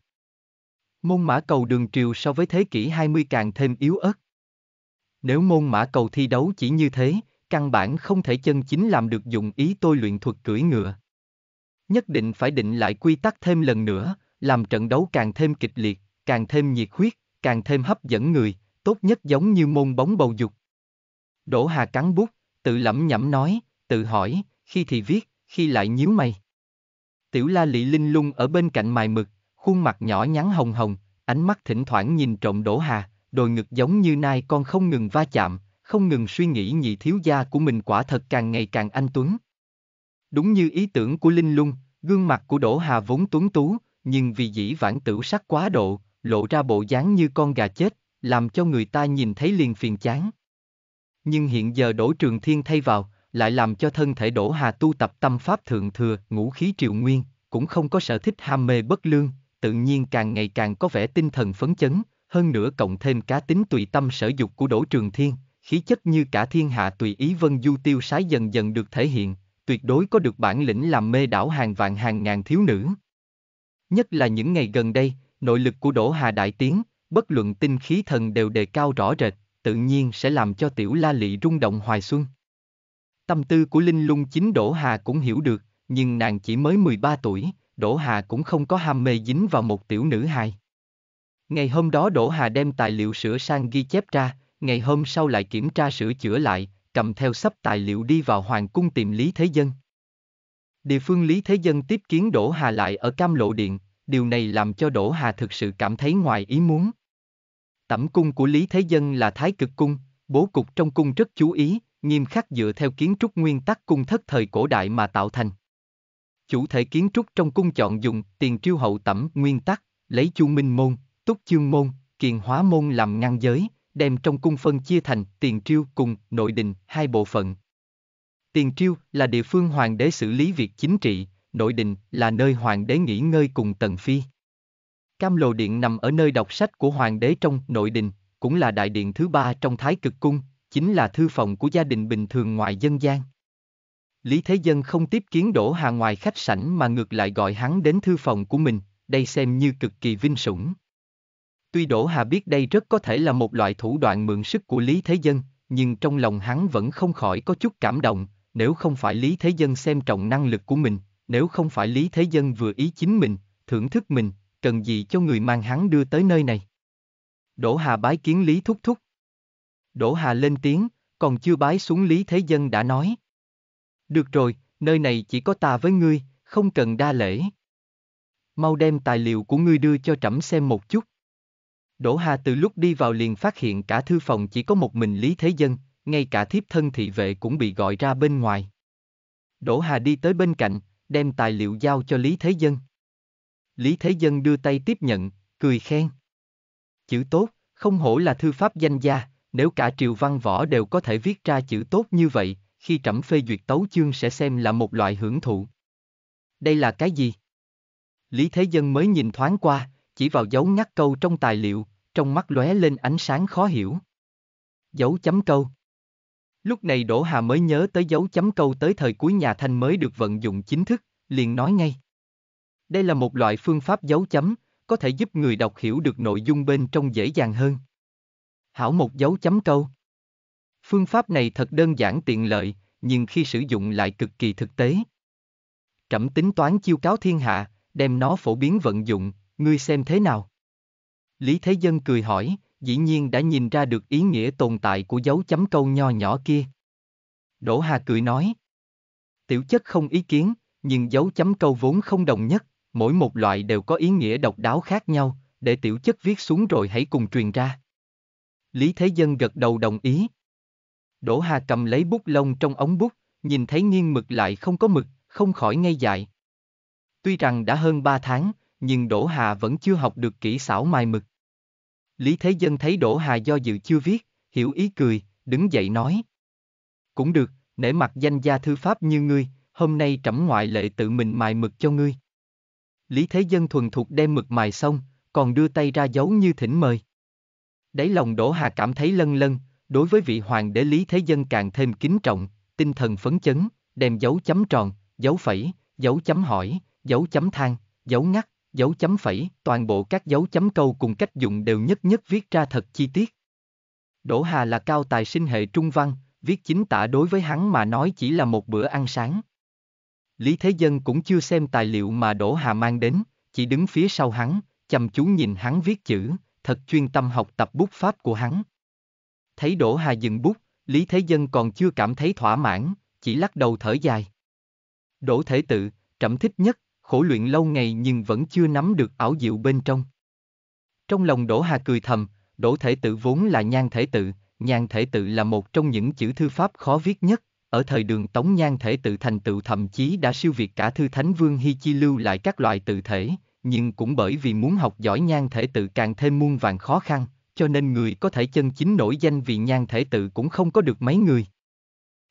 Môn mã cầu đường triều so với thế kỷ 20 càng thêm yếu ớt. Nếu môn mã cầu thi đấu chỉ như thế, căn bản không thể chân chính làm được dụng ý tôi luyện thuật cưỡi ngựa. Nhất định phải định lại quy tắc thêm lần nữa, làm trận đấu càng thêm kịch liệt, càng thêm nhiệt huyết, càng thêm hấp dẫn người, tốt nhất giống như môn bóng bầu dục. Đỗ Hà cắn bút, tự lẩm nhẩm nói, tự hỏi, khi thì viết, khi lại nhíu mày. Tiểu La Lị Linh lung ở bên cạnh mài mực, khuôn mặt nhỏ nhắn hồng hồng, ánh mắt thỉnh thoảng nhìn trộm Đỗ Hà, đồi ngực giống như nai con không ngừng va chạm, không ngừng suy nghĩ nhị thiếu gia của mình quả thật càng ngày càng anh tuấn. Đúng như ý tưởng của Linh Lung, gương mặt của Đỗ Hà vốn tuấn tú, nhưng vì dĩ vãng tử sắc quá độ, lộ ra bộ dáng như con gà chết, làm cho người ta nhìn thấy liền phiền chán. Nhưng hiện giờ Đỗ Trường Thiên thay vào, lại làm cho thân thể Đỗ Hà tu tập tâm pháp thượng thừa, ngũ khí triệu nguyên, cũng không có sở thích ham mê bất lương, tự nhiên càng ngày càng có vẻ tinh thần phấn chấn, hơn nữa cộng thêm cá tính tùy tâm sở dục của Đỗ Trường Thiên, khí chất như cả thiên hạ tùy ý vân du tiêu sái dần dần được thể hiện, tuyệt đối có được bản lĩnh làm mê đảo hàng vạn hàng ngàn thiếu nữ. Nhất là những ngày gần đây, nội lực của Đỗ Hà đại tiến, bất luận tinh khí thần đều đề cao rõ rệt, tự nhiên sẽ làm cho tiểu la lị rung động hoài xuân. Tâm tư của Linh Lung chính Đỗ Hà cũng hiểu được, nhưng nàng chỉ mới 13 tuổi, Đỗ Hà cũng không có ham mê dính vào một tiểu nữ hài. Ngày hôm đó Đỗ Hà đem tài liệu sửa sang ghi chép ra, ngày hôm sau lại kiểm tra sửa chữa lại, cầm theo sắp tài liệu đi vào Hoàng cung tìm Lý Thế Dân. Địa phương Lý Thế Dân tiếp kiến Đỗ Hà lại ở Cam Lộ Điện, điều này làm cho Đỗ Hà thực sự cảm thấy ngoài ý muốn. Tẩm cung của Lý Thế Dân là Thái Cực Cung, bố cục trong cung rất chú ý, nghiêm khắc dựa theo kiến trúc nguyên tắc cung thất thời cổ đại mà tạo thành chủ thể kiến trúc trong cung chọn dùng tiền triêu hậu tẩm nguyên tắc, lấy chu minh môn, túc chương môn, kiền hóa môn làm ngăn giới, đem trong cung phân chia thành tiền triêu cùng nội đình hai bộ phận. Tiền triêu là địa phương hoàng đế xử lý việc chính trị, nội đình là nơi hoàng đế nghỉ ngơi cùng tần phi. Cam lồ điện nằm ở nơi đọc sách của hoàng đế trong nội đình, cũng là đại điện thứ ba trong thái cực cung, chính là thư phòng của gia đình bình thường ngoài dân gian. Lý Thế Dân không tiếp kiến Đỗ Hà ngoài khách sảnh mà ngược lại gọi hắn đến thư phòng của mình, đây xem như cực kỳ vinh sủng. Tuy Đỗ Hà biết đây rất có thể là một loại thủ đoạn mượn sức của Lý Thế Dân, nhưng trong lòng hắn vẫn không khỏi có chút cảm động, nếu không phải Lý Thế Dân xem trọng năng lực của mình, nếu không phải Lý Thế Dân vừa ý chính mình, thưởng thức mình, cần gì cho người mang hắn đưa tới nơi này. Đỗ Hà bái kiến Lý Thúc Thúc. Đỗ Hà lên tiếng, còn chưa bái xuống Lý Thế Dân đã nói. Được rồi, nơi này chỉ có ta với ngươi, không cần đa lễ. Mau đem tài liệu của ngươi đưa cho trẫm xem một chút. Đỗ Hà từ lúc đi vào liền phát hiện cả thư phòng chỉ có một mình Lý Thế Dân, ngay cả thiếp thân thị vệ cũng bị gọi ra bên ngoài. Đỗ Hà đi tới bên cạnh, đem tài liệu giao cho Lý Thế Dân. Lý Thế Dân đưa tay tiếp nhận, cười khen. Chữ tốt, không hổ là thư pháp danh gia, nếu cả triều văn võ đều có thể viết ra chữ tốt như vậy, khi trẫm phê duyệt tấu chương sẽ xem là một loại hưởng thụ. Đây là cái gì? Lý Thế Dân mới nhìn thoáng qua, chỉ vào dấu ngắt câu trong tài liệu, trong mắt lóe lên ánh sáng khó hiểu. Dấu chấm câu Lúc này Đỗ Hà mới nhớ tới dấu chấm câu tới thời cuối nhà Thanh mới được vận dụng chính thức, liền nói ngay. Đây là một loại phương pháp dấu chấm, có thể giúp người đọc hiểu được nội dung bên trong dễ dàng hơn. Hảo một dấu chấm câu. Phương pháp này thật đơn giản tiện lợi, nhưng khi sử dụng lại cực kỳ thực tế. Trẫm tính toán chiêu cáo thiên hạ, đem nó phổ biến vận dụng, ngươi xem thế nào? Lý Thế Dân cười hỏi, dĩ nhiên đã nhìn ra được ý nghĩa tồn tại của dấu chấm câu nho nhỏ kia. Đỗ Hà cười nói. Tiểu chất không ý kiến, nhưng dấu chấm câu vốn không đồng nhất, mỗi một loại đều có ý nghĩa độc đáo khác nhau, để tiểu chất viết xuống rồi hãy cùng truyền ra. Lý Thế Dân gật đầu đồng ý. Đỗ Hà cầm lấy bút lông trong ống bút, nhìn thấy nghiêng mực lại không có mực, không khỏi ngây dại. Tuy rằng đã hơn 3 tháng, nhưng Đỗ Hà vẫn chưa học được kỹ xảo mài mực. Lý Thế Dân thấy Đỗ Hà do dự chưa viết, hiểu ý cười, đứng dậy nói. Cũng được, nể mặt danh gia thư pháp như ngươi, hôm nay trẫm ngoại lệ tự mình mài mực cho ngươi. Lý Thế Dân thuần thục đem mực mài xong, còn đưa tay ra giấu như thỉnh mời. Đấy lòng Đỗ Hà cảm thấy lân lân, đối với vị hoàng đế Lý Thế Dân càng thêm kính trọng, tinh thần phấn chấn, đem dấu chấm tròn, dấu phẩy, dấu chấm hỏi, dấu chấm than, dấu ngắt, dấu chấm phẩy, toàn bộ các dấu chấm câu cùng cách dùng đều nhất nhất viết ra thật chi tiết. Đỗ Hà là cao tài sinh hệ trung văn, viết chính tả đối với hắn mà nói chỉ là một bữa ăn sáng. Lý Thế Dân cũng chưa xem tài liệu mà Đỗ Hà mang đến, chỉ đứng phía sau hắn, chăm chú nhìn hắn viết chữ, thật chuyên tâm học tập bút pháp của hắn. Thấy Đỗ Hà dừng bút, Lý Thế Dân còn chưa cảm thấy thỏa mãn, chỉ lắc đầu thở dài. Đỗ Thể Tự, trẫm thích nhất, khổ luyện lâu ngày nhưng vẫn chưa nắm được ảo diệu bên trong. Trong lòng Đỗ Hà cười thầm, Đỗ Thể Tự vốn là nhan thể tự, nhan thể tự là một trong những chữ thư pháp khó viết nhất, ở thời đường Tống nhan thể tự thành tựu thậm chí đã siêu việt cả thư thánh vương Hi Chi lưu lại các loại tự thể, nhưng cũng bởi vì muốn học giỏi nhan thể tự càng thêm muôn vàng khó khăn, cho nên người có thể chân chính nổi danh vì nhan thể tự cũng không có được mấy người.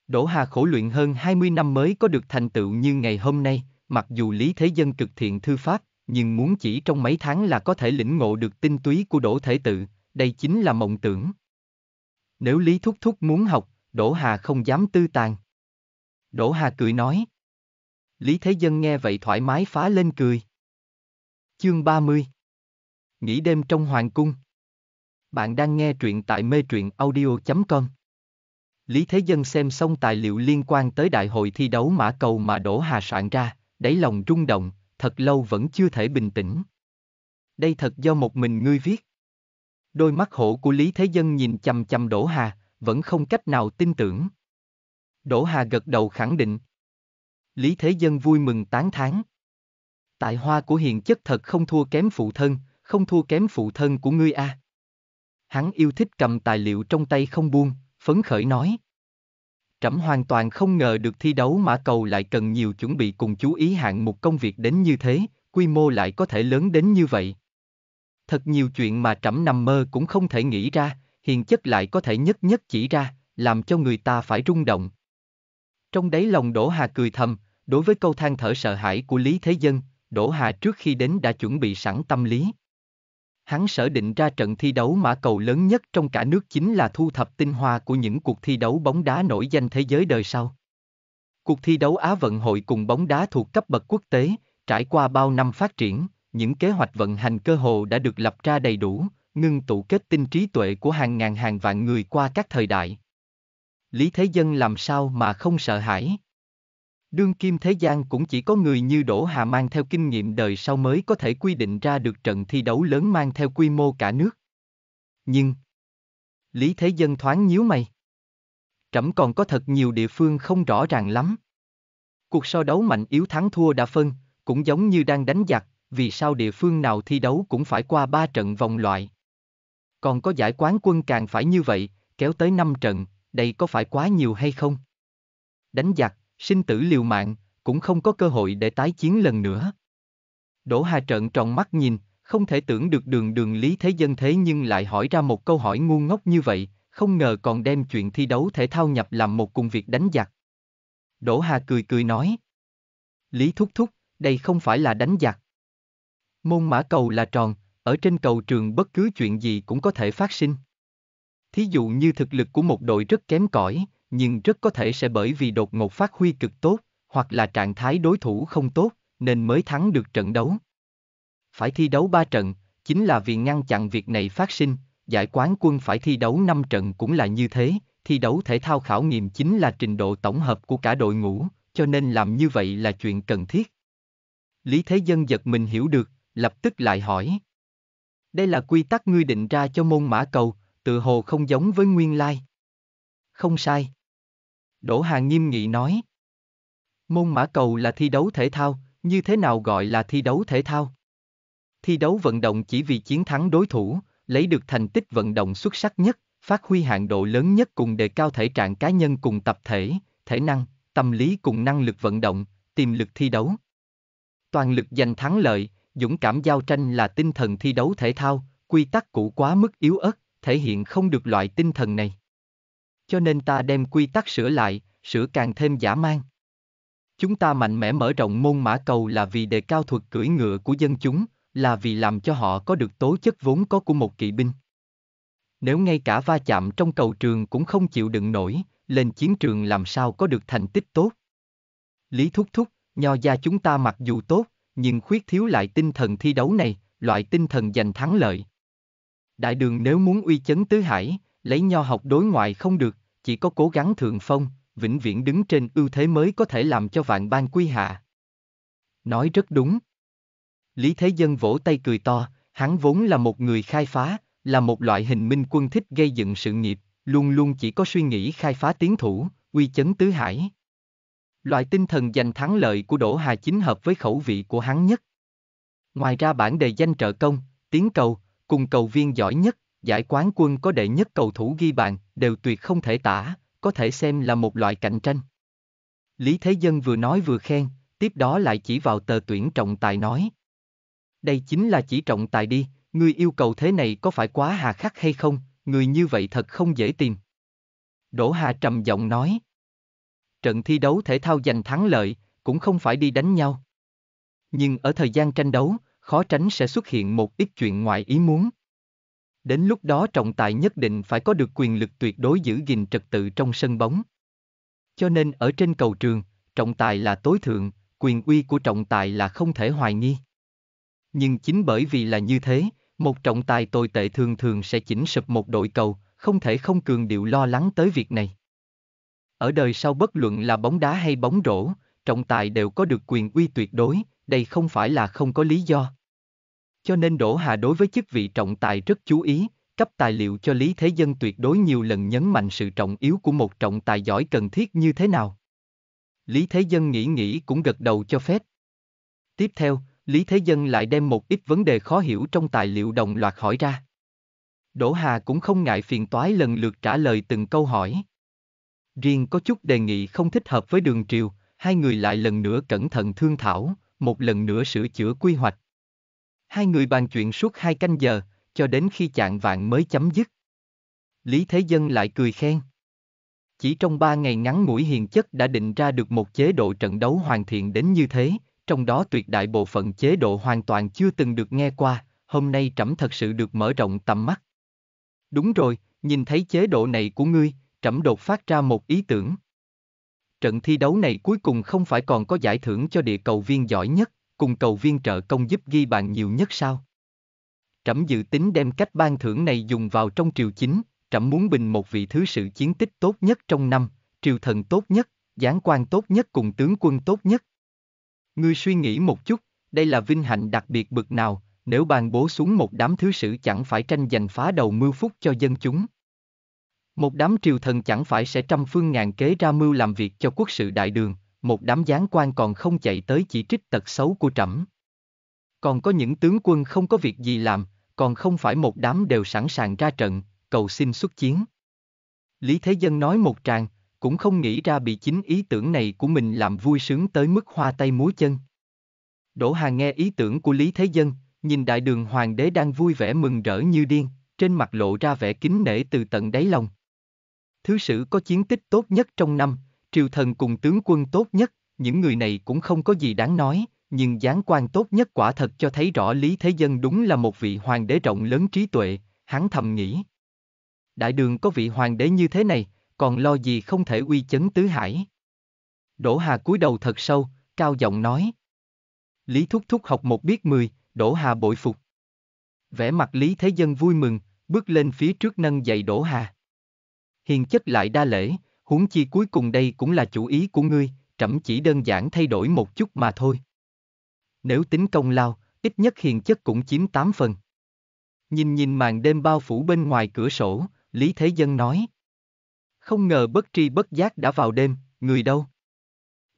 Đỗ Hà khổ luyện hơn 20 năm mới có được thành tựu như ngày hôm nay, mặc dù lý thế dân cực thiện thư pháp, nhưng muốn chỉ trong mấy tháng là có thể lĩnh ngộ được tinh túy của Đỗ Thể Tự, đây chính là mộng tưởng. Nếu Lý Thúc Thúc muốn học, Đỗ Hà không dám tư tàn. Đỗ Hà cười nói. Lý Thế Dân nghe vậy thoải mái phá lên cười. Chương 30 Nghỉ đêm trong Hoàng Cung bạn đang nghe truyện tại mê truyện audio.com. Lý Thế Dân xem xong tài liệu liên quan tới đại hội thi đấu mã cầu mà Đỗ Hà soạn ra, đáy lòng rung động, thật lâu vẫn chưa thể bình tĩnh. Đây thật do một mình ngươi viết. Đôi mắt hổ của Lý Thế Dân nhìn chằm chằm Đỗ Hà, vẫn không cách nào tin tưởng. Đỗ Hà gật đầu khẳng định. Lý Thế Dân vui mừng tán thán. Tại hoa của hiền chất thật không thua kém phụ thân, không thua kém phụ thân của ngươi a. À hắn yêu thích cầm tài liệu trong tay không buông, phấn khởi nói. Trẫm hoàn toàn không ngờ được thi đấu mã cầu lại cần nhiều chuẩn bị cùng chú ý hạng một công việc đến như thế, quy mô lại có thể lớn đến như vậy. Thật nhiều chuyện mà trẫm nằm mơ cũng không thể nghĩ ra, hiền chất lại có thể nhất nhất chỉ ra, làm cho người ta phải rung động. Trong đáy lòng Đỗ Hà cười thầm, đối với câu than thở sợ hãi của Lý Thế Dân, Đỗ Hà trước khi đến đã chuẩn bị sẵn tâm lý hắn sở định ra trận thi đấu mã cầu lớn nhất trong cả nước chính là thu thập tinh hoa của những cuộc thi đấu bóng đá nổi danh thế giới đời sau. Cuộc thi đấu Á vận hội cùng bóng đá thuộc cấp bậc quốc tế, trải qua bao năm phát triển, những kế hoạch vận hành cơ hồ đã được lập ra đầy đủ, ngưng tụ kết tinh trí tuệ của hàng ngàn hàng vạn người qua các thời đại. Lý Thế Dân làm sao mà không sợ hãi? Đương kim thế gian cũng chỉ có người như Đỗ Hà mang theo kinh nghiệm đời sau mới có thể quy định ra được trận thi đấu lớn mang theo quy mô cả nước. Nhưng, Lý Thế Dân thoáng nhíu mày. Trẫm còn có thật nhiều địa phương không rõ ràng lắm. Cuộc so đấu mạnh yếu thắng thua đã phân, cũng giống như đang đánh giặc, vì sao địa phương nào thi đấu cũng phải qua ba trận vòng loại. Còn có giải quán quân càng phải như vậy, kéo tới 5 trận, đây có phải quá nhiều hay không? Đánh giặc, sinh tử liều mạng, cũng không có cơ hội để tái chiến lần nữa. Đỗ Hà trợn tròn mắt nhìn, không thể tưởng được đường đường lý thế dân thế nhưng lại hỏi ra một câu hỏi ngu ngốc như vậy, không ngờ còn đem chuyện thi đấu thể thao nhập làm một cùng việc đánh giặc. Đỗ Hà cười cười nói. Lý thúc thúc, đây không phải là đánh giặc. Môn mã cầu là tròn, ở trên cầu trường bất cứ chuyện gì cũng có thể phát sinh. Thí dụ như thực lực của một đội rất kém cỏi, nhưng rất có thể sẽ bởi vì đột ngột phát huy cực tốt, hoặc là trạng thái đối thủ không tốt, nên mới thắng được trận đấu. Phải thi đấu 3 trận, chính là vì ngăn chặn việc này phát sinh, giải quán quân phải thi đấu 5 trận cũng là như thế, thi đấu thể thao khảo nghiệm chính là trình độ tổng hợp của cả đội ngũ, cho nên làm như vậy là chuyện cần thiết. Lý Thế Dân giật mình hiểu được, lập tức lại hỏi. Đây là quy tắc ngươi định ra cho môn mã cầu, tự hồ không giống với nguyên lai. Không sai. Đỗ Hà nghiêm nghị nói. Môn mã cầu là thi đấu thể thao, như thế nào gọi là thi đấu thể thao? Thi đấu vận động chỉ vì chiến thắng đối thủ, lấy được thành tích vận động xuất sắc nhất, phát huy hạng độ lớn nhất cùng đề cao thể trạng cá nhân cùng tập thể, thể năng, tâm lý cùng năng lực vận động, tiềm lực thi đấu. Toàn lực giành thắng lợi, dũng cảm giao tranh là tinh thần thi đấu thể thao, quy tắc cũ quá mức yếu ớt, thể hiện không được loại tinh thần này cho nên ta đem quy tắc sửa lại, sửa càng thêm giả mang. Chúng ta mạnh mẽ mở rộng môn mã cầu là vì đề cao thuật cưỡi ngựa của dân chúng, là vì làm cho họ có được tố chất vốn có của một kỵ binh. Nếu ngay cả va chạm trong cầu trường cũng không chịu đựng nổi, lên chiến trường làm sao có được thành tích tốt. Lý Thúc Thúc, nho gia chúng ta mặc dù tốt, nhưng khuyết thiếu lại tinh thần thi đấu này, loại tinh thần giành thắng lợi. Đại đường nếu muốn uy chấn tứ hải, lấy nho học đối ngoại không được, chỉ có cố gắng thượng phong, vĩnh viễn đứng trên ưu thế mới có thể làm cho vạn ban quy hạ. Nói rất đúng. Lý Thế Dân vỗ tay cười to, hắn vốn là một người khai phá, là một loại hình minh quân thích gây dựng sự nghiệp, luôn luôn chỉ có suy nghĩ khai phá tiến thủ, uy chấn tứ hải. Loại tinh thần giành thắng lợi của Đỗ Hà chính hợp với khẩu vị của hắn nhất. Ngoài ra bản đề danh trợ công, tiến cầu, cùng cầu viên giỏi nhất, giải quán quân có đệ nhất cầu thủ ghi bàn, đều tuyệt không thể tả, có thể xem là một loại cạnh tranh. Lý Thế Dân vừa nói vừa khen, tiếp đó lại chỉ vào tờ tuyển trọng tài nói. Đây chính là chỉ trọng tài đi, người yêu cầu thế này có phải quá hà khắc hay không, người như vậy thật không dễ tìm. Đỗ Hà trầm giọng nói. Trận thi đấu thể thao giành thắng lợi, cũng không phải đi đánh nhau. Nhưng ở thời gian tranh đấu, khó tránh sẽ xuất hiện một ít chuyện ngoài ý muốn. Đến lúc đó trọng tài nhất định phải có được quyền lực tuyệt đối giữ gìn trật tự trong sân bóng. Cho nên ở trên cầu trường, trọng tài là tối thượng, quyền uy của trọng tài là không thể hoài nghi. Nhưng chính bởi vì là như thế, một trọng tài tồi tệ thường thường sẽ chỉnh sụp một đội cầu, không thể không cường điệu lo lắng tới việc này. Ở đời sau bất luận là bóng đá hay bóng rổ, trọng tài đều có được quyền uy tuyệt đối, đây không phải là không có lý do. Cho nên Đỗ Hà đối với chức vị trọng tài rất chú ý, cấp tài liệu cho Lý Thế Dân tuyệt đối nhiều lần nhấn mạnh sự trọng yếu của một trọng tài giỏi cần thiết như thế nào. Lý Thế Dân nghĩ nghĩ cũng gật đầu cho phép. Tiếp theo, Lý Thế Dân lại đem một ít vấn đề khó hiểu trong tài liệu đồng loạt hỏi ra. Đỗ Hà cũng không ngại phiền toái lần lượt trả lời từng câu hỏi. Riêng có chút đề nghị không thích hợp với đường triều, hai người lại lần nữa cẩn thận thương thảo, một lần nữa sửa chữa quy hoạch, Hai người bàn chuyện suốt hai canh giờ, cho đến khi chạng vạn mới chấm dứt. Lý Thế Dân lại cười khen. Chỉ trong ba ngày ngắn ngủi hiền chất đã định ra được một chế độ trận đấu hoàn thiện đến như thế, trong đó tuyệt đại bộ phận chế độ hoàn toàn chưa từng được nghe qua, hôm nay trẫm thật sự được mở rộng tầm mắt. Đúng rồi, nhìn thấy chế độ này của ngươi, trẫm đột phát ra một ý tưởng. Trận thi đấu này cuối cùng không phải còn có giải thưởng cho địa cầu viên giỏi nhất, cùng cầu viên trợ công giúp ghi bàn nhiều nhất sao? Trẫm dự tính đem cách ban thưởng này dùng vào trong triều chính, trẫm muốn bình một vị thứ sự chiến tích tốt nhất trong năm, triều thần tốt nhất, gián quan tốt nhất cùng tướng quân tốt nhất. Ngươi suy nghĩ một chút, đây là vinh hạnh đặc biệt bực nào, nếu ban bố xuống một đám thứ sử chẳng phải tranh giành phá đầu mưu phúc cho dân chúng. Một đám triều thần chẳng phải sẽ trăm phương ngàn kế ra mưu làm việc cho quốc sự đại đường một đám gián quan còn không chạy tới chỉ trích tật xấu của trẫm. Còn có những tướng quân không có việc gì làm, còn không phải một đám đều sẵn sàng ra trận, cầu xin xuất chiến. Lý Thế Dân nói một tràng, cũng không nghĩ ra bị chính ý tưởng này của mình làm vui sướng tới mức hoa tay múa chân. Đỗ Hà nghe ý tưởng của Lý Thế Dân, nhìn đại đường hoàng đế đang vui vẻ mừng rỡ như điên, trên mặt lộ ra vẻ kính nể từ tận đáy lòng. Thứ sử có chiến tích tốt nhất trong năm, triều thần cùng tướng quân tốt nhất, những người này cũng không có gì đáng nói, nhưng gián quan tốt nhất quả thật cho thấy rõ Lý Thế Dân đúng là một vị hoàng đế rộng lớn trí tuệ, hắn thầm nghĩ. Đại đường có vị hoàng đế như thế này, còn lo gì không thể uy chấn tứ hải. Đỗ Hà cúi đầu thật sâu, cao giọng nói. Lý Thúc Thúc học một biết mười, Đỗ Hà bội phục. Vẻ mặt Lý Thế Dân vui mừng, bước lên phía trước nâng dậy Đỗ Hà. Hiền chất lại đa lễ, huống chi cuối cùng đây cũng là chủ ý của ngươi, trẫm chỉ đơn giản thay đổi một chút mà thôi. Nếu tính công lao, ít nhất hiền chất cũng chiếm tám phần. Nhìn nhìn màn đêm bao phủ bên ngoài cửa sổ, Lý Thế Dân nói. Không ngờ bất tri bất giác đã vào đêm, người đâu?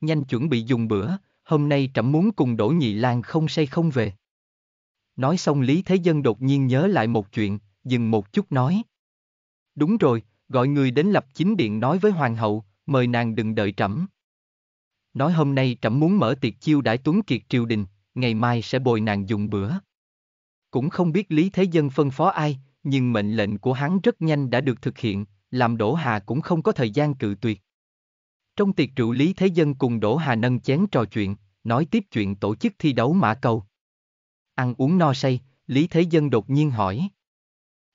Nhanh chuẩn bị dùng bữa, hôm nay trẫm muốn cùng Đỗ Nhị Lan không say không về. Nói xong Lý Thế Dân đột nhiên nhớ lại một chuyện, dừng một chút nói. Đúng rồi, gọi người đến lập chính điện nói với hoàng hậu, mời nàng đừng đợi trẫm. Nói hôm nay trẫm muốn mở tiệc chiêu đãi tuấn kiệt triều đình, ngày mai sẽ bồi nàng dùng bữa. Cũng không biết Lý Thế Dân phân phó ai, nhưng mệnh lệnh của hắn rất nhanh đã được thực hiện, làm Đỗ Hà cũng không có thời gian cự tuyệt. Trong tiệc rượu Lý Thế Dân cùng Đỗ Hà nâng chén trò chuyện, nói tiếp chuyện tổ chức thi đấu mã cầu. Ăn uống no say, Lý Thế Dân đột nhiên hỏi.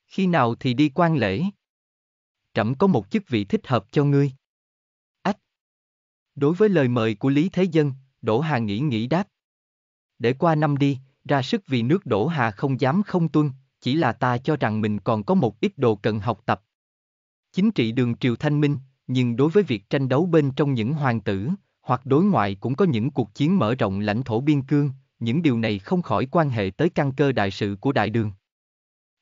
Khi nào thì đi quan lễ? trẫm có một chức vị thích hợp cho ngươi. Ách! Đối với lời mời của Lý Thế Dân, Đỗ Hà nghĩ nghĩ đáp. Để qua năm đi, ra sức vì nước Đỗ Hà không dám không tuân, chỉ là ta cho rằng mình còn có một ít đồ cần học tập. Chính trị đường triều thanh minh, nhưng đối với việc tranh đấu bên trong những hoàng tử, hoặc đối ngoại cũng có những cuộc chiến mở rộng lãnh thổ biên cương, những điều này không khỏi quan hệ tới căn cơ đại sự của đại đường.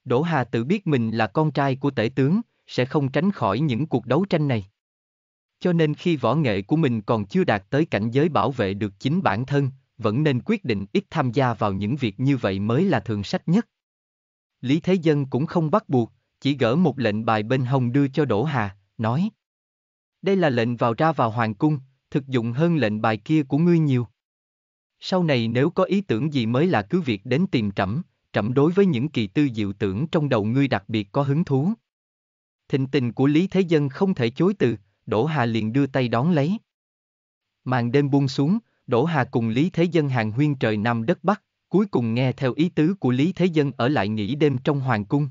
Đỗ Hà tự biết mình là con trai của tể tướng, sẽ không tránh khỏi những cuộc đấu tranh này. Cho nên khi võ nghệ của mình còn chưa đạt tới cảnh giới bảo vệ được chính bản thân, vẫn nên quyết định ít tham gia vào những việc như vậy mới là thường sách nhất. Lý Thế Dân cũng không bắt buộc, chỉ gỡ một lệnh bài bên hồng đưa cho Đỗ Hà, nói Đây là lệnh vào ra vào hoàng cung, thực dụng hơn lệnh bài kia của ngươi nhiều. Sau này nếu có ý tưởng gì mới là cứ việc đến tìm trẫm, trẫm đối với những kỳ tư diệu tưởng trong đầu ngươi đặc biệt có hứng thú thình tình của Lý Thế Dân không thể chối từ, Đỗ Hà liền đưa tay đón lấy. Màn đêm buông xuống, Đỗ Hà cùng Lý Thế Dân hàng huyên trời Nam đất Bắc, cuối cùng nghe theo ý tứ của Lý Thế Dân ở lại nghỉ đêm trong hoàng cung.